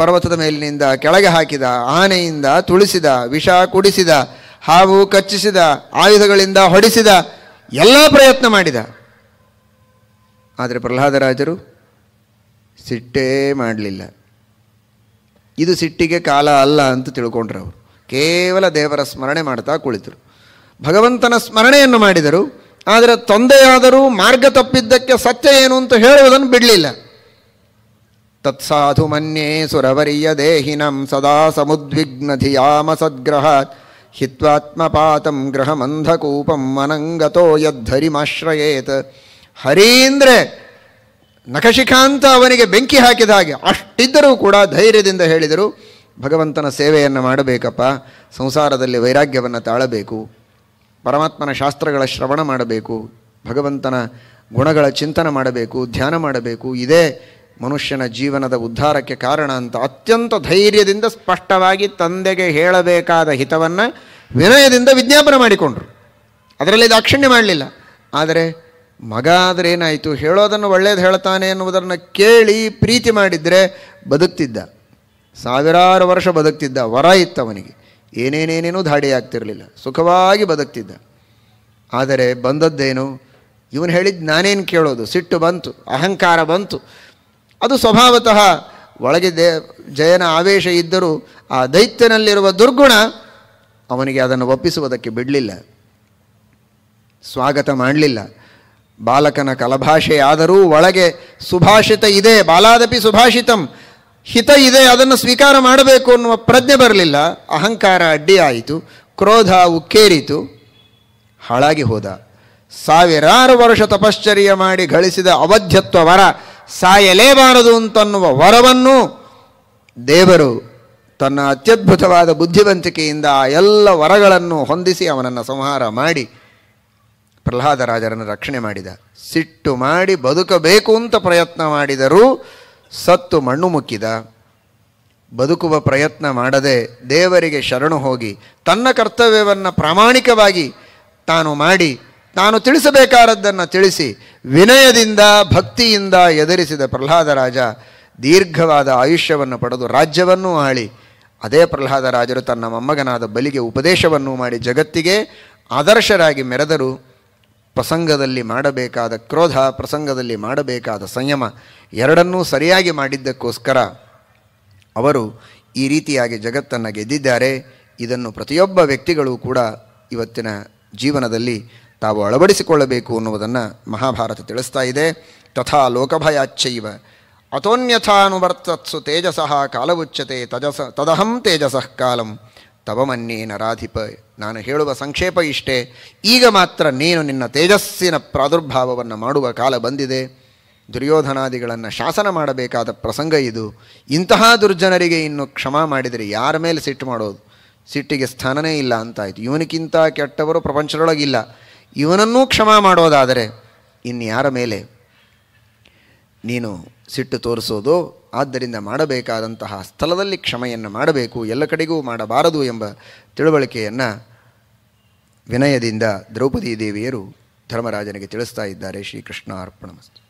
ಪರ್ವತದ ಮೇಲಿನಿಂದ ಕೆಳಗೆ ಹಾಕಿದ ಆನೆಯಿಂದ ತುಳಿಸಿದ ವಿಷ ಕುಡಿಸಿದ ಹಾವು ಕಚ್ಚಿಸಿದ ಆಯುಧಗಳಿಂದ ಹೊಡಿಸಿದ ಎಲ್ಲ ಪ್ರಯತ್ನ ಮಾಡಿದ ಆದರೆ ಪ್ರಹ್ಲಾದರಾಜರು ಸಿಟ್ಟೇ ಮಾಡಲಿಲ್ಲ ಇದು ಸಿಟ್ಟಿಗೆ ಕಾಲ ಅಲ್ಲ ಅಂತ ತಿಳ್ಕೊಂಡ್ರು ಅವರು ಕೇವಲ ದೇವರ ಸ್ಮರಣೆ ಮಾಡ್ತಾ ಕುಳಿತರು ಭಗವಂತನ ಸ್ಮರಣೆಯನ್ನು ಮಾಡಿದರು ಆದರೆ ತೊಂದೆಯಾದರೂ ಮಾರ್ಗ ತಪ್ಪಿದ್ದಕ್ಕೆ ಸತ್ಯ ಏನು ಅಂತ ಹೇಳುವುದನ್ನು ಬಿಡಲಿಲ್ಲ ತತ್ಸಾಧು ಮನ್ಯೇ ಸುರವರಿಯ ದೇಹಿನಂ ಸದಾ ಸಮುದ್ವಿಗ್ನ ಧಿಯಾಮ ಸದ್ಗ್ರಹ ಹಿತ್ವಾತ್ಮಪಾತಂ ಗೃಹಮಂಧಕೂಪಂ ಮನಂಗತೋ ಯದ್ಧರಿಮಾಶ್ರಯೇತ್ ಹರೀಂದ್ರೆ ನಖಶಿಖಾಂತ ಅವನಿಗೆ ಬೆಂಕಿ ಹಾಕಿದ ಹಾಗೆ ಅಷ್ಟಿದ್ದರೂ ಕೂಡ ಧೈರ್ಯದಿಂದ ಹೇಳಿದರು ಭಗವಂತನ ಸೇವೆಯನ್ನು ಮಾಡಬೇಕಪ್ಪ ಸಂಸಾರದಲ್ಲಿ ವೈರಾಗ್ಯವನ್ನು ತಾಳಬೇಕು ಪರಮಾತ್ಮನ ಶಾಸ್ತ್ರಗಳ ಶ್ರವಣ ಮಾಡಬೇಕು ಭಗವಂತನ ಗುಣಗಳ ಚಿಂತನೆ ಮಾಡಬೇಕು ಧ್ಯಾನ ಮಾಡಬೇಕು ಇದೇ ಮನುಷ್ಯನ ಜೀವನದ ಉದ್ಧಾರಕ್ಕೆ ಕಾರಣ ಅಂತ ಅತ್ಯಂತ ಧೈರ್ಯದಿಂದ ಸ್ಪಷ್ಟವಾಗಿ ತಂದೆಗೆ ಹೇಳಬೇಕಾದ ಹಿತವನ್ನು ವಿನಯದಿಂದ ವಿಜ್ಞಾಪನೆ ಮಾಡಿಕೊಂಡರು ಅದರಲ್ಲಿ ದಾಕ್ಷಿಣ್ಯ ಮಾಡಲಿಲ್ಲ ಆದರೆ ಮಗ ಆದರೆ ಏನಾಯಿತು ಹೇಳೋದನ್ನು ಒಳ್ಳೇದು ಹೇಳ್ತಾನೆ ಎನ್ನುವುದನ್ನು ಕೇಳಿ ಪ್ರೀತಿ ಮಾಡಿದರೆ ಬದುಕ್ತಿದ್ದ ಸಾವಿರಾರು ವರ್ಷ ಬದುಕ್ತಿದ್ದ ವರ ಇತ್ತು ಅವನಿಗೆ ಏನೇನೇನೇನೂ ಧಾಡಿ ಆಗ್ತಿರಲಿಲ್ಲ ಸುಖವಾಗಿ ಬದುಕ್ತಿದ್ದ ಆದರೆ ಬಂದದ್ದೇನು ಇವನು ಹೇಳಿದ್ದು ನಾನೇನು ಕೇಳೋದು ಸಿಟ್ಟು ಬಂತು ಅಹಂಕಾರ ಬಂತು ಅದು ಸ್ವಭಾವತಃ ಒಳಗೆ ದೇ ಜಯನ ಆವೇಶ ಇದ್ದರೂ ಆ ದೈತ್ಯನಲ್ಲಿರುವ ದುರ್ಗುಣ ಅವನಿಗೆ ಅದನ್ನು ಒಪ್ಪಿಸುವುದಕ್ಕೆ ಬಿಡಲಿಲ್ಲ ಸ್ವಾಗತ ಮಾಡಲಿಲ್ಲ ಬಾಲಕನ ಕಲಭಾಷೆಯಾದರೂ ಒಳಗೆ ಸುಭಾಷಿತ ಇದೆ ಬಾಲಾದಪಿ ಸುಭಾಷಿತಂ ಹಿತ ಇದೆ ಅದನ್ನು ಸ್ವೀಕಾರ ಮಾಡಬೇಕು ಅನ್ನುವ ಪ್ರಜ್ಞೆ ಬರಲಿಲ್ಲ ಅಹಂಕಾರ ಅಡ್ಡಿಯಾಯಿತು ಕ್ರೋಧ ಉಕ್ಕೇರಿತು ಹಾಳಾಗಿ ಹೋದ ಸಾವಿರಾರು ವರ್ಷ ತಪಶ್ಚರ್ಯ ಮಾಡಿ ಗಳಿಸಿದ ಅವಧ್ಯತ್ವ ವರ ಸಾಯಲೇಬಾರದು ಅಂತನ್ನುವ ವರವನ್ನು ದೇವರು ತನ್ನ ಅತ್ಯದ್ಭುತವಾದ ಬುದ್ಧಿವಂತಿಕೆಯಿಂದ ಆ ಎಲ್ಲ ವರಗಳನ್ನು ಹೊಂದಿಸಿ ಅವನನ್ನು ಸಂಹಾರ ಮಾಡಿ ಪ್ರಹ್ಲಾದರಾಜರನ್ನು ರಕ್ಷಣೆ ಮಾಡಿದ ಸಿಟ್ಟು ಮಾಡಿ ಬದುಕಬೇಕು ಅಂತ ಪ್ರಯತ್ನ ಮಾಡಿದರೂ ಸತ್ತು ಮಣ್ಣು ಮುಕ್ಕಿದ ಬದುಕುವ ಪ್ರಯತ್ನ ಮಾಡದೆ ದೇವರಿಗೆ ಶರಣು ಹೋಗಿ ತನ್ನ ಕರ್ತವ್ಯವನ್ನು ಪ್ರಾಮಾಣಿಕವಾಗಿ ತಾನು ಮಾಡಿ ತಾನು ತಿಳಿಸಬೇಕಾದದ್ದನ್ನು ತಿಳಿಸಿ ವಿನಯದಿಂದ ಭಕ್ತಿಯಿಂದ ಎದುರಿಸಿದ ಪ್ರಹ್ಲಾದರಾಜ ದೀರ್ಘವಾದ ಆಯುಷ್ಯವನ್ನು ಪಡೆದು ರಾಜ್ಯವನ್ನು ಆಳಿ ಅದೇ ಪ್ರಹ್ಲಾದರಾಜರು ತನ್ನ ಮೊಮ್ಮಗನಾದ ಬಲಿಗೆ ಉಪದೇಶವನ್ನು ಮಾಡಿ ಜಗತ್ತಿಗೆ ಆದರ್ಶರಾಗಿ ಮೆರೆದರು ಪ್ರಸಂಗದಲ್ಲಿ ಮಾಡಬೇಕಾದ ಕ್ರೋಧ ಪ್ರಸಂಗದಲ್ಲಿ ಮಾಡಬೇಕಾದ ಸಂಯಮ ಎರಡನ್ನೂ ಸರಿಯಾಗಿ ಮಾಡಿದ್ದಕ್ಕೋಸ್ಕರ ಅವರು ಈ ರೀತಿಯಾಗಿ ಜಗತ್ತನ್ನು ಗೆದ್ದಿದ್ದಾರೆ ಇದನ್ನು ಪ್ರತಿಯೊಬ್ಬ ವ್ಯಕ್ತಿಗಳು ಕೂಡ ಇವತ್ತಿನ ಜೀವನದಲ್ಲಿ ತಾವು ಅಳವಡಿಸಿಕೊಳ್ಳಬೇಕು ಅನ್ನುವುದನ್ನು ಮಹಾಭಾರತ ತಿಳಿಸ್ತಾ ಇದೆ ತಥಾ ಲೋಕಭಯಾಚ್ಛೈವ ಅತೋನ್ಯಥಾನುವರ್ತತ್ಸು ತೇಜಸಃ ಕಾಲವುಚ್ಯತೆ ತಜಸ ತದಹಂ ತೇಜಸಃ ಕಾಲಂ ತವಮನ್ನೇ ನರಾಧಿಪ ನಾನು ಹೇಳುವ ಸಂಕ್ಷೇಪ ಇಷ್ಟೇ ಈಗ ಮಾತ್ರ ನೀನು ನಿನ್ನ ತೇಜಸ್ಸಿನ ಪ್ರಾದುರ್ಭಾವವನ್ನು ಮಾಡುವ ಕಾಲ ಬಂದಿದೆ ದುರ್ಯೋಧನಾದಿಗಳನ್ನು ಶಾಸನ ಮಾಡಬೇಕಾದ ಪ್ರಸಂಗ ಇದು ಇಂತಹ ದುರ್ಜನರಿಗೆ ಇನ್ನು ಕ್ಷಮ ಮಾಡಿದರೆ ಯಾರ ಮೇಲೆ ಸಿಟ್ಟು ಮಾಡೋದು ಸಿಟ್ಟಿಗೆ ಸ್ಥಾನನೇ ಇಲ್ಲ ಅಂತಾಯಿತು ಇವನಿಗಿಂತ ಕೆಟ್ಟವರು ಪ್ರಪಂಚದೊಳಗಿಲ್ಲ ಇವನನ್ನೂ ಕ್ಷಮ ಮಾಡೋದಾದರೆ ಇನ್ಯಾರ ಮೇಲೆ ನೀನು ಸಿಟ್ಟು ತೋರಿಸೋದು ಆದ್ದರಿಂದ ಮಾಡಬೇಕಾದಂತಹ ಸ್ಥಳದಲ್ಲಿ ಕ್ಷಮೆಯನ್ನು ಮಾಡಬೇಕು ಎಲ್ಲ ಕಡೆಗೂ ಮಾಡಬಾರದು ಎಂಬ ತಿಳುವಳಿಕೆಯನ್ನು ವಿನಯದಿಂದ ದ್ರೌಪದಿ ದೇವಿಯರು ಧರ್ಮರಾಜನಿಗೆ ತಿಳಿಸ್ತಾ ಇದ್ದಾರೆ ಶ್ರೀಕೃಷ್ಣ ಅರ್ಪಣಮಸ್ತು